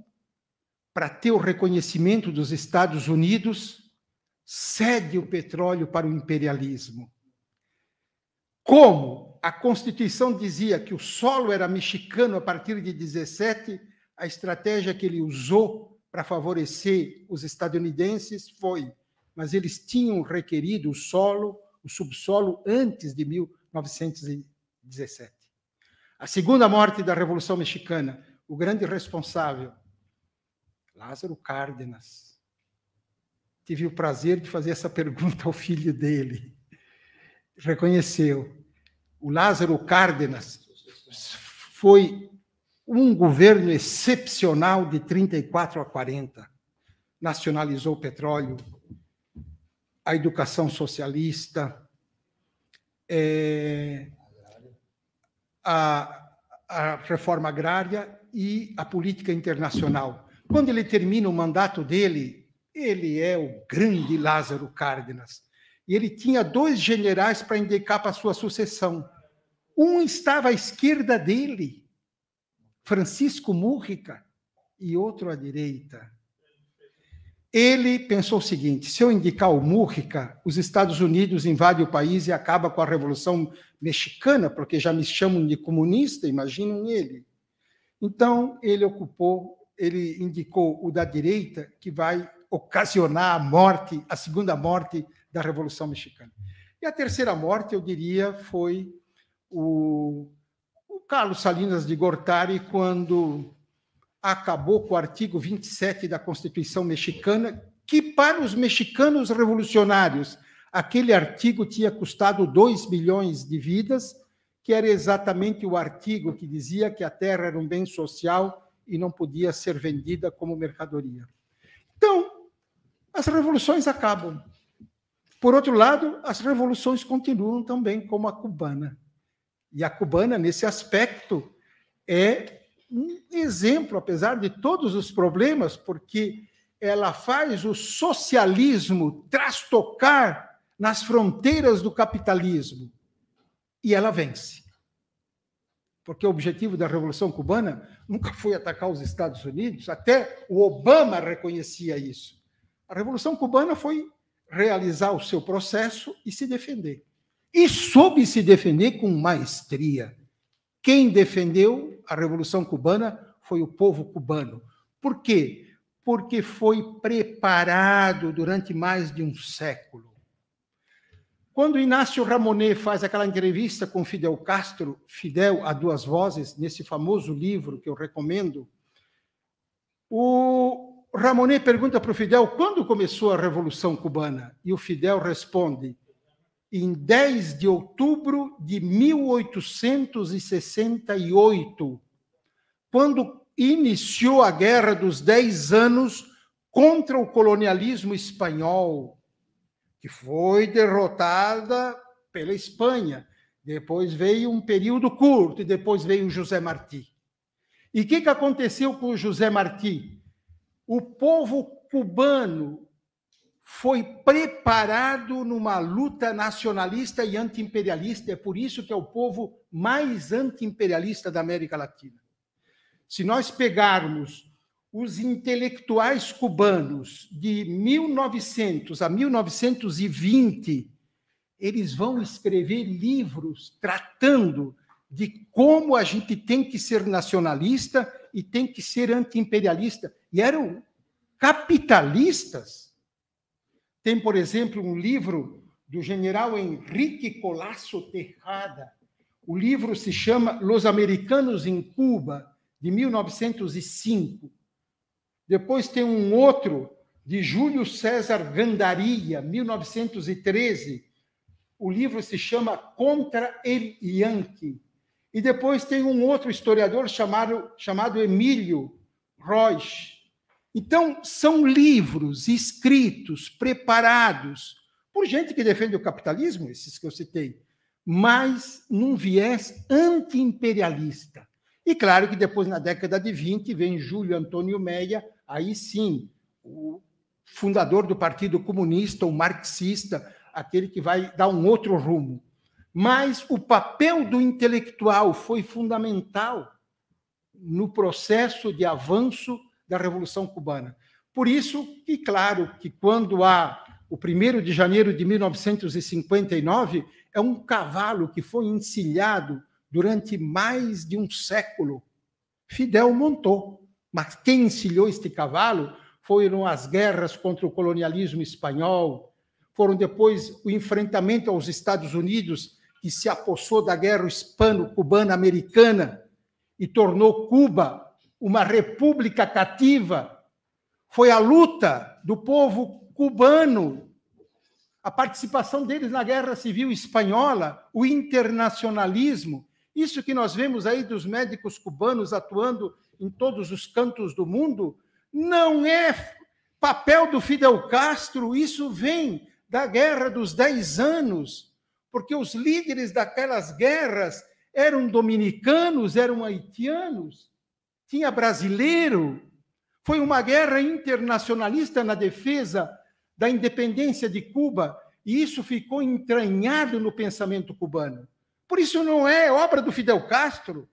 para ter o reconhecimento dos Estados Unidos, cede o petróleo para o imperialismo. Como a Constituição dizia que o solo era mexicano a partir de 17, a estratégia que ele usou para favorecer os estadunidenses foi, mas eles tinham requerido o solo, o subsolo antes de 1917. A segunda morte da Revolução Mexicana, o grande responsável, Lázaro Cárdenas. Tive o prazer de fazer essa pergunta ao filho dele. Reconheceu. O Lázaro Cárdenas foi um governo excepcional de 34 a 40. Nacionalizou o petróleo, a educação socialista, é, a, a reforma agrária e a política internacional. Quando ele termina o mandato dele, ele é o grande Lázaro Cárdenas. E ele tinha dois generais para indicar para sua sucessão. Um estava à esquerda dele, Francisco Múrrica, e outro à direita, ele pensou o seguinte: se eu indicar o Múrrica, os Estados Unidos invadem o país e acaba com a Revolução Mexicana, porque já me chamam de comunista, imaginam ele. Então, ele ocupou, ele indicou o da direita, que vai ocasionar a morte, a segunda morte da Revolução Mexicana. E a terceira morte, eu diria, foi o, o Carlos Salinas de Gortari, quando acabou com o artigo 27 da Constituição mexicana, que para os mexicanos revolucionários, aquele artigo tinha custado 2 milhões de vidas, que era exatamente o artigo que dizia que a terra era um bem social e não podia ser vendida como mercadoria. Então, as revoluções acabam. Por outro lado, as revoluções continuam também, como a cubana. E a cubana, nesse aspecto, é um exemplo, apesar de todos os problemas, porque ela faz o socialismo trastocar nas fronteiras do capitalismo. E ela vence. Porque o objetivo da Revolução Cubana nunca foi atacar os Estados Unidos, até o Obama reconhecia isso. A Revolução Cubana foi realizar o seu processo e se defender. E soube se defender com maestria quem defendeu a Revolução Cubana foi o povo cubano. Por quê? Porque foi preparado durante mais de um século. Quando Inácio Ramonet faz aquela entrevista com Fidel Castro, Fidel a duas vozes, nesse famoso livro que eu recomendo, o Ramonet pergunta para o Fidel quando começou a Revolução Cubana. E o Fidel responde: em 10 de outubro de 1868, quando iniciou a Guerra dos Dez Anos contra o colonialismo espanhol, que foi derrotada pela Espanha. Depois veio um período curto e depois veio José Martí. E o que, que aconteceu com José Martí? O povo cubano foi preparado numa luta nacionalista e antiimperialista. É por isso que é o povo mais antiimperialista da América Latina. Se nós pegarmos os intelectuais cubanos de 1900 a 1920, eles vão escrever livros tratando de como a gente tem que ser nacionalista e tem que ser antiimperialista. E eram capitalistas tem, por exemplo, um livro do general Henrique Colasso Terrada. O livro se chama Los Americanos em Cuba, de 1905. Depois tem um outro de Júlio César Gandaria, 1913. O livro se chama Contra El Yankee. E depois tem um outro historiador chamado, chamado Emílio Roche, então, são livros escritos, preparados, por gente que defende o capitalismo, esses que eu citei, mas num viés antiimperialista. E claro que depois, na década de 20, vem Júlio Antônio Meia, aí sim, o fundador do Partido Comunista, o marxista, aquele que vai dar um outro rumo. Mas o papel do intelectual foi fundamental no processo de avanço da Revolução Cubana. Por isso e claro, que quando há o 1 de janeiro de 1959, é um cavalo que foi encilhado durante mais de um século. Fidel montou, mas quem encilhou este cavalo foram as guerras contra o colonialismo espanhol, foram depois o enfrentamento aos Estados Unidos, que se apossou da guerra hispano-cubana-americana e tornou Cuba uma república cativa, foi a luta do povo cubano, a participação deles na Guerra Civil Espanhola, o internacionalismo. Isso que nós vemos aí dos médicos cubanos atuando em todos os cantos do mundo, não é papel do Fidel Castro, isso vem da Guerra dos Dez Anos, porque os líderes daquelas guerras eram dominicanos, eram haitianos tinha brasileiro. Foi uma guerra internacionalista na defesa da independência de Cuba, e isso ficou entranhado no pensamento cubano. Por isso não é obra do Fidel Castro,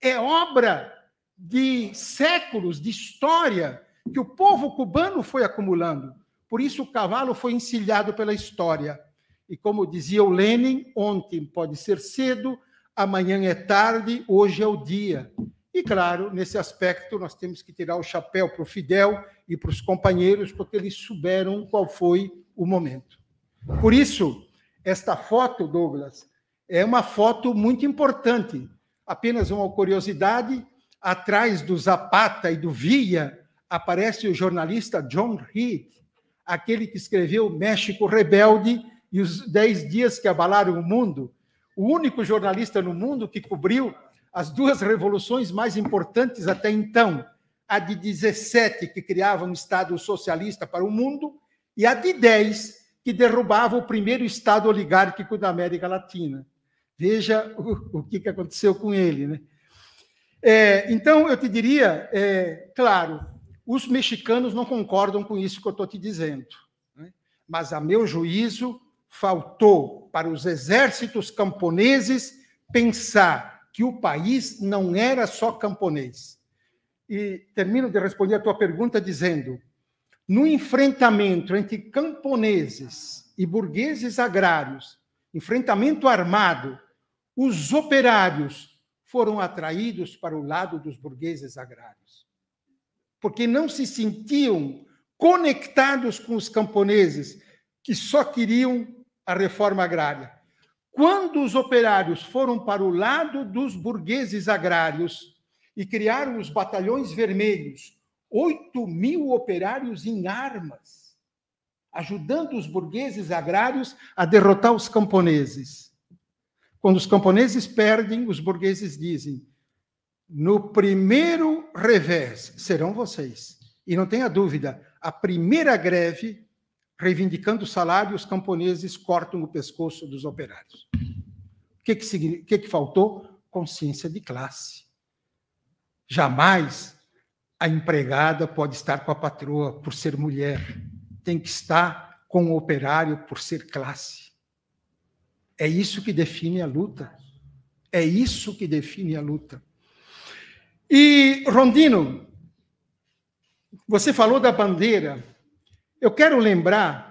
é obra de séculos de história que o povo cubano foi acumulando. Por isso o cavalo foi encilhado pela história. E como dizia o Lenin, ontem pode ser cedo, amanhã é tarde, hoje é o dia. E, claro, nesse aspecto, nós temos que tirar o chapéu para o Fidel e para os companheiros, porque eles souberam qual foi o momento. Por isso, esta foto, Douglas, é uma foto muito importante. Apenas uma curiosidade: atrás do Zapata e do Villa aparece o jornalista John Reed, aquele que escreveu México Rebelde e os Dez Dias que Abalaram o Mundo. O único jornalista no mundo que cobriu as duas revoluções mais importantes até então, a de 17, que criava um Estado socialista para o mundo, e a de 10, que derrubava o primeiro Estado oligárquico da América Latina. Veja o, o que, aconteceu com ele. Né? É, então, eu te diria, é, claro, os mexicanos não concordam com isso que eu estou te dizendo, né? mas, a meu juízo, faltou para os exércitos camponeses pensar que o país não era só camponês. E termino de responder a tua pergunta dizendo: no enfrentamento entre camponeses e burgueses agrários, enfrentamento armado, os operários foram atraídos para o lado dos burgueses agrários, porque não se sentiam conectados com os camponeses que só queriam a reforma agrária quando os operários foram para o lado dos burgueses agrários e criaram os batalhões vermelhos, 8 mil operários em armas, ajudando os burgueses agrários a derrotar os camponeses. Quando os camponeses perdem, os burgueses dizem: no primeiro revés serão vocês. E não tenha dúvida, a primeira greve reivindicando o salário, os camponeses cortam o pescoço dos operários. O que, que, que, que faltou? Consciência de classe. Jamais a empregada pode estar com a patroa por ser mulher. Tem que estar com o operário por ser classe. É isso que define a luta. É isso que define a luta. E, Rondino, você falou da bandeira eu quero lembrar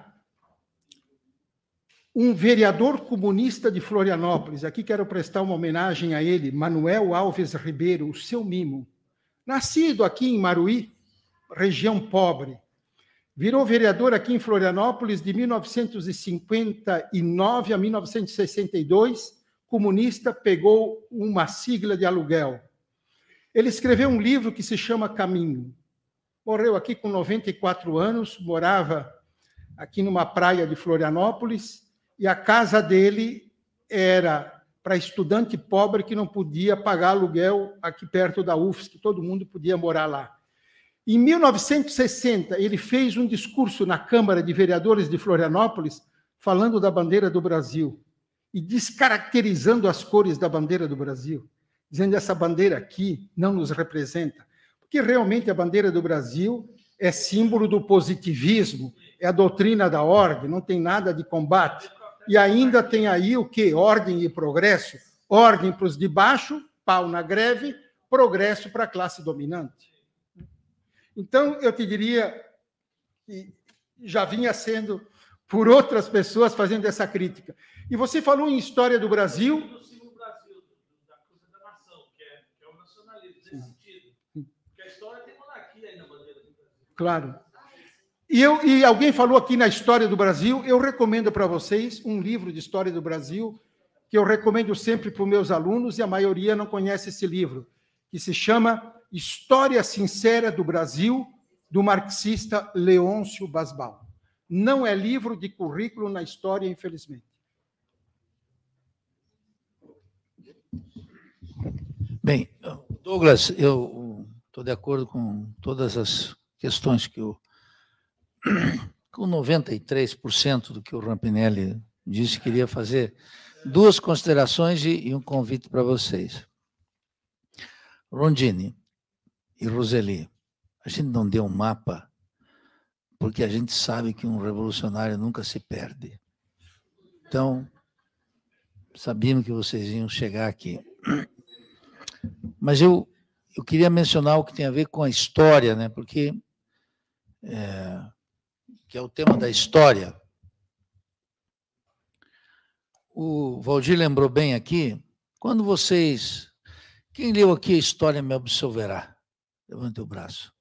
um vereador comunista de Florianópolis, aqui quero prestar uma homenagem a ele, Manuel Alves Ribeiro, o seu mimo. Nascido aqui em Maruí, região pobre, virou vereador aqui em Florianópolis de 1959 a 1962, comunista, pegou uma sigla de aluguel. Ele escreveu um livro que se chama Caminho morreu aqui com 94 anos, morava aqui numa praia de Florianópolis, e a casa dele era para estudante pobre que não podia pagar aluguel aqui perto da UFSC, todo mundo podia morar lá. Em 1960, ele fez um discurso na Câmara de Vereadores de Florianópolis falando da bandeira do Brasil e descaracterizando as cores da bandeira do Brasil, dizendo essa bandeira aqui não nos representa. Que realmente a bandeira do Brasil é símbolo do positivismo, é a doutrina da ordem, não tem nada de combate. E ainda tem aí o que? Ordem e progresso. Ordem para os de baixo, pau na greve, progresso para a classe dominante. Então, eu te diria que já vinha sendo por outras pessoas fazendo essa crítica. E você falou em história do Brasil, Claro. E, eu, e alguém falou aqui na história do Brasil, eu recomendo para vocês um livro de história do Brasil que eu recomendo sempre para os meus alunos e a maioria não conhece esse livro, que se chama História Sincera do Brasil, do marxista Leôncio Basbal. Não é livro de currículo na história, infelizmente. Bem, Douglas, eu estou de acordo com todas as questões que o com 93% do que o Rampinelli disse queria fazer, duas considerações e, e um convite para vocês. Rondini e Roseli, a gente não deu um mapa porque a gente sabe que um revolucionário nunca se perde. Então, sabíamos que vocês iam chegar aqui. Mas eu, eu queria mencionar o que tem a ver com a história, né? porque é, que é o tema da história. O Valdir lembrou bem aqui, quando vocês. Quem leu aqui a história me absolverá? Levante o braço.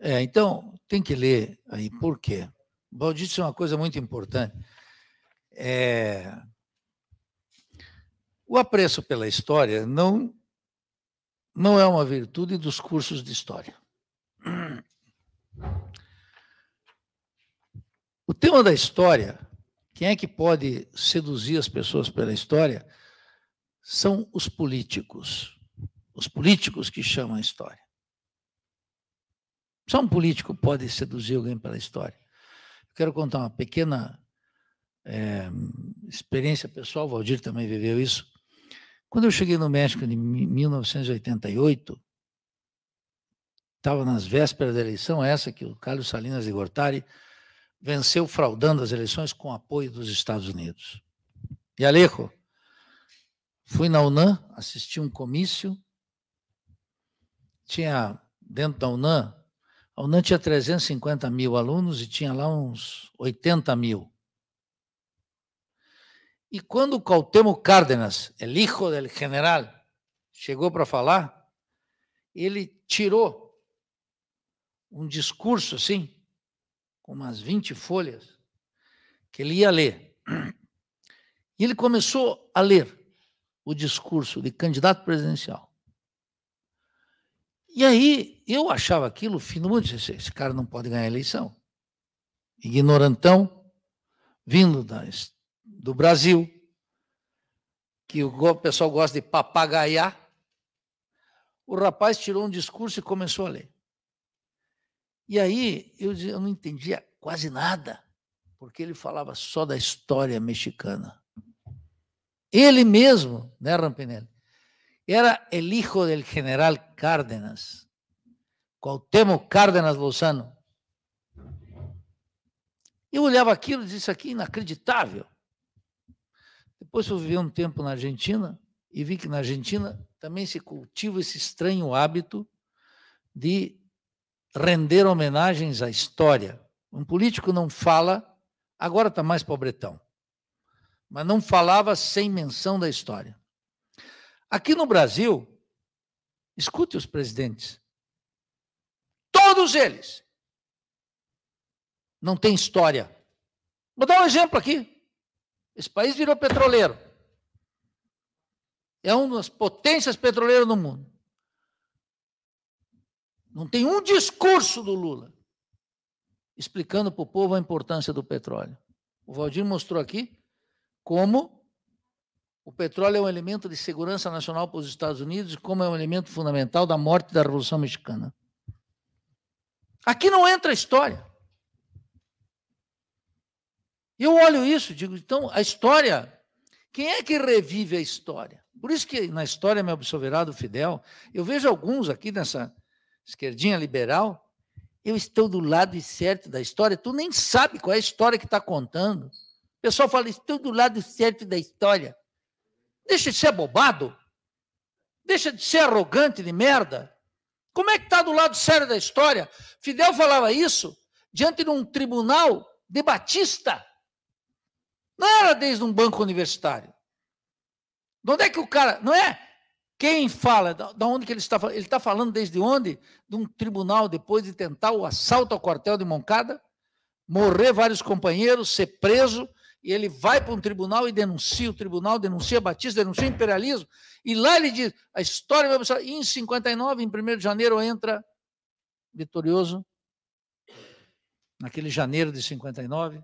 É, então, tem que ler aí, por quê? O Valdir disse uma coisa muito importante. É, o apreço pela história não, não é uma virtude dos cursos de história. O tema da história, quem é que pode seduzir as pessoas pela história? São os políticos. Os políticos que chamam a história. Só um político pode seduzir alguém pela história. Eu quero contar uma pequena é, experiência pessoal, o Valdir também viveu isso. Quando eu cheguei no México em 1988, estava nas vésperas da eleição, essa que o Carlos Salinas de Gortari venceu fraudando as eleições com apoio dos Estados Unidos. E Alejo, fui na UNAM, assisti um comício, tinha dentro da UNAM, a UNAM tinha 350 mil alunos e tinha lá uns 80 mil. E quando o Cautemo Cárdenas, el hijo del general, chegou para falar, ele tirou um discurso assim, com umas 20 folhas, que ele ia ler. E ele começou a ler o discurso de candidato presidencial. E aí eu achava aquilo fim do mundo. Disse, esse cara não pode ganhar a eleição. Ignorantão, vindo das, do Brasil, que o pessoal gosta de papagaiar. O rapaz tirou um discurso e começou a ler. E aí eu, eu não entendia quase nada, porque ele falava só da história mexicana. Ele mesmo, né, Rampinelli? Era el hijo del general Cárdenas, Cuauhtémoc Cárdenas Lozano. Eu olhava aquilo e disse, isso aqui é inacreditável. Depois eu vivi um tempo na Argentina e vi que na Argentina também se cultiva esse estranho hábito de render homenagens à história. Um político não fala, agora está mais pobretão, mas não falava sem menção da história. Aqui no Brasil, escute os presidentes. Todos eles não têm história. Vou dar um exemplo aqui. Esse país virou petroleiro. É uma das potências petroleiras do mundo. Não tem um discurso do Lula explicando para o povo a importância do petróleo. O Valdir mostrou aqui como o petróleo é um elemento de segurança nacional para os Estados Unidos e como é um elemento fundamental da morte da Revolução Mexicana. Aqui não entra a história. Eu olho isso, digo, então, a história, quem é que revive a história? Por isso que na história me absolverá do Fidel, eu vejo alguns aqui nessa, esquerdinha liberal, eu estou do lado certo da história. Tu nem sabe qual é a história que está contando. O pessoal fala, estou do lado certo da história. Deixa de ser bobado. Deixa de ser arrogante de merda. Como é que está do lado sério da história? Fidel falava isso diante de um tribunal de Batista. Não era desde um banco universitário. De onde é que o cara. Não é? Quem fala? Da onde que ele está falando? Ele está falando desde onde? De um tribunal depois de tentar o assalto ao quartel de Moncada, morrer vários companheiros, ser preso, e ele vai para um tribunal e denuncia o tribunal, denuncia Batista, denuncia o imperialismo, e lá ele diz, a história vai mostrar, em 59, em 1 de janeiro, entra vitorioso, naquele janeiro de 59,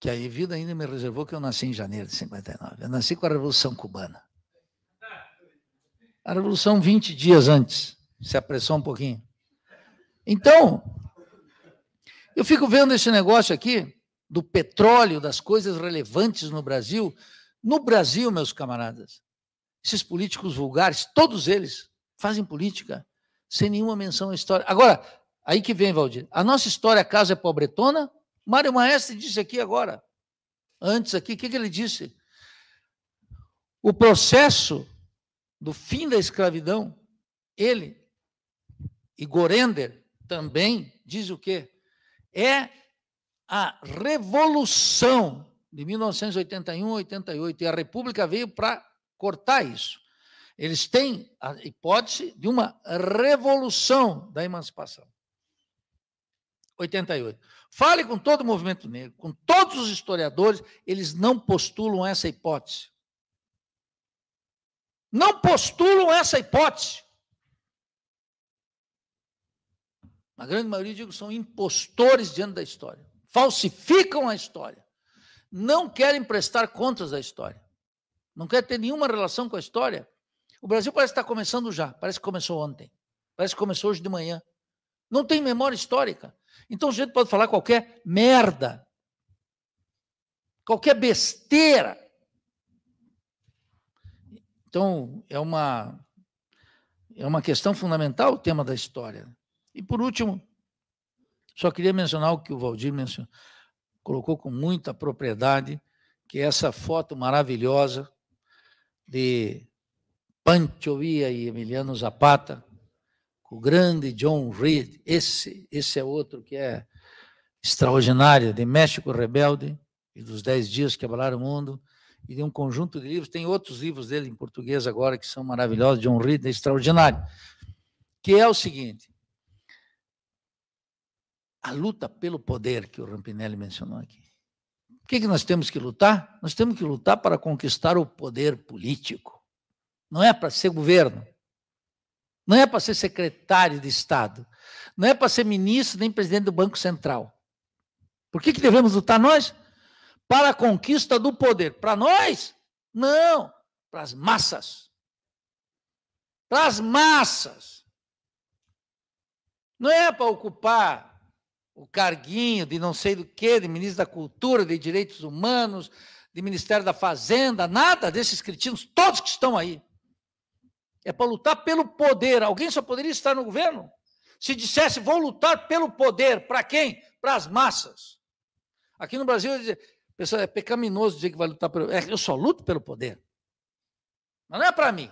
que a vida ainda me reservou que eu nasci em janeiro de 59. Eu nasci com a Revolução Cubana. A Revolução 20 dias antes, se apressou um pouquinho. Então, eu fico vendo esse negócio aqui do petróleo, das coisas relevantes no Brasil. No Brasil, meus camaradas, esses políticos vulgares, todos eles, fazem política sem nenhuma menção à história. Agora, aí que vem, Valdir. A nossa história, acaso, é pobretona Mário Maestre disse aqui agora, antes aqui, o que, que ele disse? O processo do fim da escravidão, ele e Gorender também diz o quê? É a revolução de 1981 88 e a República veio para cortar isso. Eles têm a hipótese de uma revolução da emancipação. 88. Fale com todo o movimento negro, com todos os historiadores, eles não postulam essa hipótese. Não postulam essa hipótese. a grande maioria, digo, são impostores diante da história. Falsificam a história. Não querem prestar contas da história. Não querem ter nenhuma relação com a história. O Brasil parece estar começando já. Parece que começou ontem. Parece que começou hoje de manhã. Não tem memória histórica. Então o gente pode falar qualquer merda, qualquer besteira. Então é uma é uma questão fundamental o tema da história. E por último, só queria mencionar o que o Valdir mencionou, colocou com muita propriedade, que é essa foto maravilhosa de Pancho Villa e Emiliano Zapata, o grande John Reed, esse, esse é outro que é extraordinário, de México Rebelde, e dos Dez Dias que Abalaram o Mundo, e de um conjunto de livros. Tem outros livros dele em português agora que são maravilhosos, John Reed, é extraordinário. Que é o seguinte: a luta pelo poder que o Rampinelli mencionou aqui. O que, é que nós temos que lutar? Nós temos que lutar para conquistar o poder político. Não é para ser governo, não é para ser secretário de Estado. Não é para ser ministro nem presidente do Banco Central. Por que, que devemos lutar nós? Para a conquista do poder. Para nós? Não. Para as massas. Para as massas. Não é para ocupar o carguinho de não sei do que, de ministro da Cultura, de Direitos Humanos, de Ministério da Fazenda, nada desses cretinos, todos que estão aí. É para lutar pelo poder. Alguém só poderia estar no governo se dissesse vou lutar pelo poder. Para quem? Para as massas. Aqui no Brasil, pessoa é pecaminoso dizer que vai lutar pelo. É, eu só luto pelo poder. Mas não é para mim.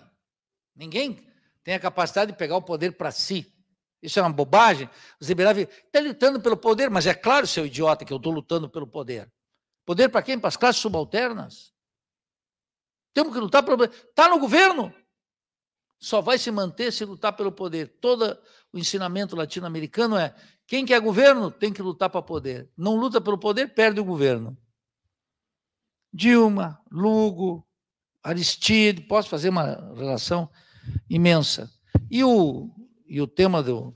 Ninguém tem a capacidade de pegar o poder para si. Isso é uma bobagem. Os liberais estão tá lutando pelo poder, mas é claro, seu idiota, que eu estou lutando pelo poder. Poder para quem? Para as classes subalternas. Temos que lutar pelo poder. Está no governo só vai se manter se lutar pelo poder. Todo o ensinamento latino-americano é: quem quer governo tem que lutar para poder. Não luta pelo poder, perde o governo. Dilma, Lugo, Aristide, posso fazer uma relação imensa. E o, e o tema do.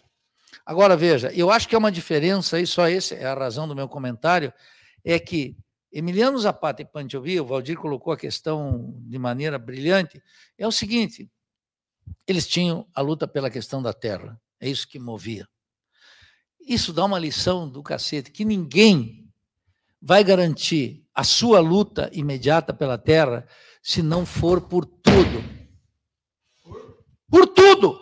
Agora, veja, eu acho que é uma diferença, e só essa é a razão do meu comentário, é que Emiliano Zapata e Pancho Villa, o Valdir colocou a questão de maneira brilhante, é o seguinte: eles tinham a luta pela questão da terra. É isso que movia. Isso dá uma lição do cacete, que ninguém vai garantir a sua luta imediata pela terra se não for por tudo. Por tudo!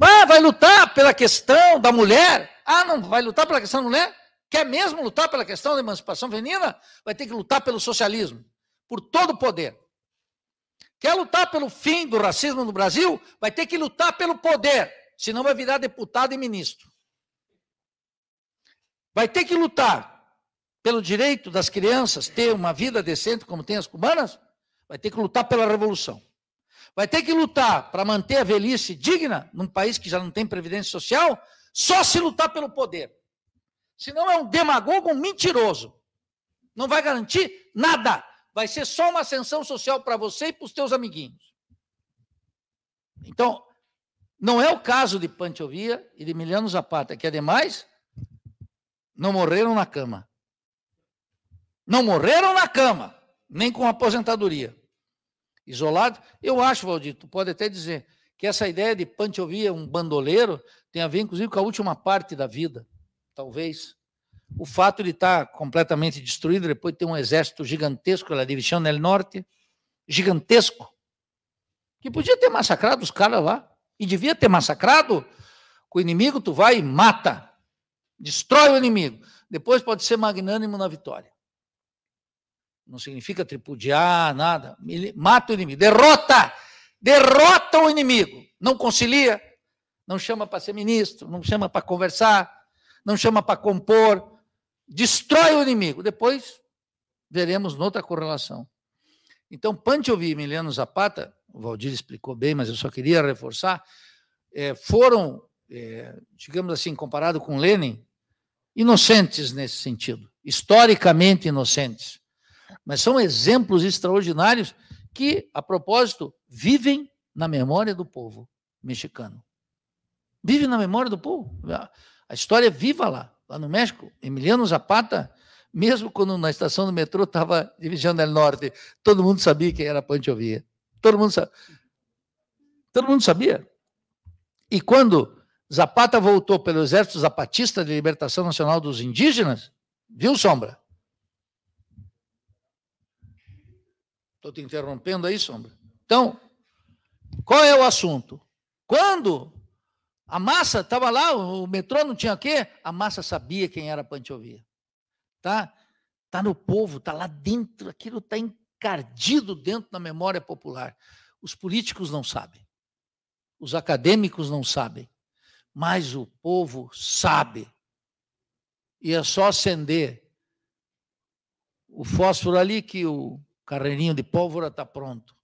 Ah, vai lutar pela questão da mulher? Ah, não, vai lutar pela questão da mulher? Quer mesmo lutar pela questão da emancipação feminina? Vai ter que lutar pelo socialismo, por todo o poder. Quer lutar pelo fim do racismo no Brasil? Vai ter que lutar pelo poder, senão vai virar deputado e ministro. Vai ter que lutar pelo direito das crianças ter uma vida decente como tem as cubanas? Vai ter que lutar pela revolução. Vai ter que lutar para manter a velhice digna num país que já não tem previdência social, só se lutar pelo poder. Senão é um demagogo, um mentiroso. Não vai garantir nada vai ser só uma ascensão social para você e para os teus amiguinhos. Então, não é o caso de Panteovia e de Emiliano Zapata, que ademais é não morreram na cama. Não morreram na cama, nem com aposentadoria. Isolado, eu acho, Valdir, tu pode até dizer que essa ideia de Panteovia, um bandoleiro, tem a ver inclusive com a última parte da vida, talvez o fato de estar tá completamente destruído, depois de ter um exército gigantesco, a Divisão del Norte, gigantesco, que podia ter massacrado os caras lá, e devia ter massacrado, com o inimigo tu vai e mata, destrói o inimigo, depois pode ser magnânimo na vitória. Não significa tripudiar, nada, mata o inimigo, derrota, derrota o inimigo, não concilia, não chama para ser ministro, não chama para conversar, não chama para compor, destrói o inimigo. Depois veremos noutra correlação. Então, Panchovi e Emiliano Zapata, o Valdir explicou bem, mas eu só queria reforçar, é, foram, é, digamos assim, comparado com Lenin, inocentes nesse sentido, historicamente inocentes. Mas são exemplos extraordinários que, a propósito, vivem na memória do povo mexicano. Vive na memória do povo. A história é viva lá lá no México, Emiliano Zapata, mesmo quando na estação do metrô estava Divisão del Norte, todo mundo sabia quem era Pancho Villa. Todo mundo, todo mundo sabia. E quando Zapata voltou pelo Exército Zapatista de Libertação Nacional dos Indígenas, viu Sombra? Estou te interrompendo aí, Sombra. Então, qual é o assunto? Quando a massa estava lá, o metrô não tinha o quê? A massa sabia quem era Panteovia. Tá? Tá no povo, tá lá dentro, aquilo tá encardido dentro da memória popular. Os políticos não sabem. Os acadêmicos não sabem. Mas o povo sabe. E é só acender o fósforo ali que o carreirinho de pólvora está pronto.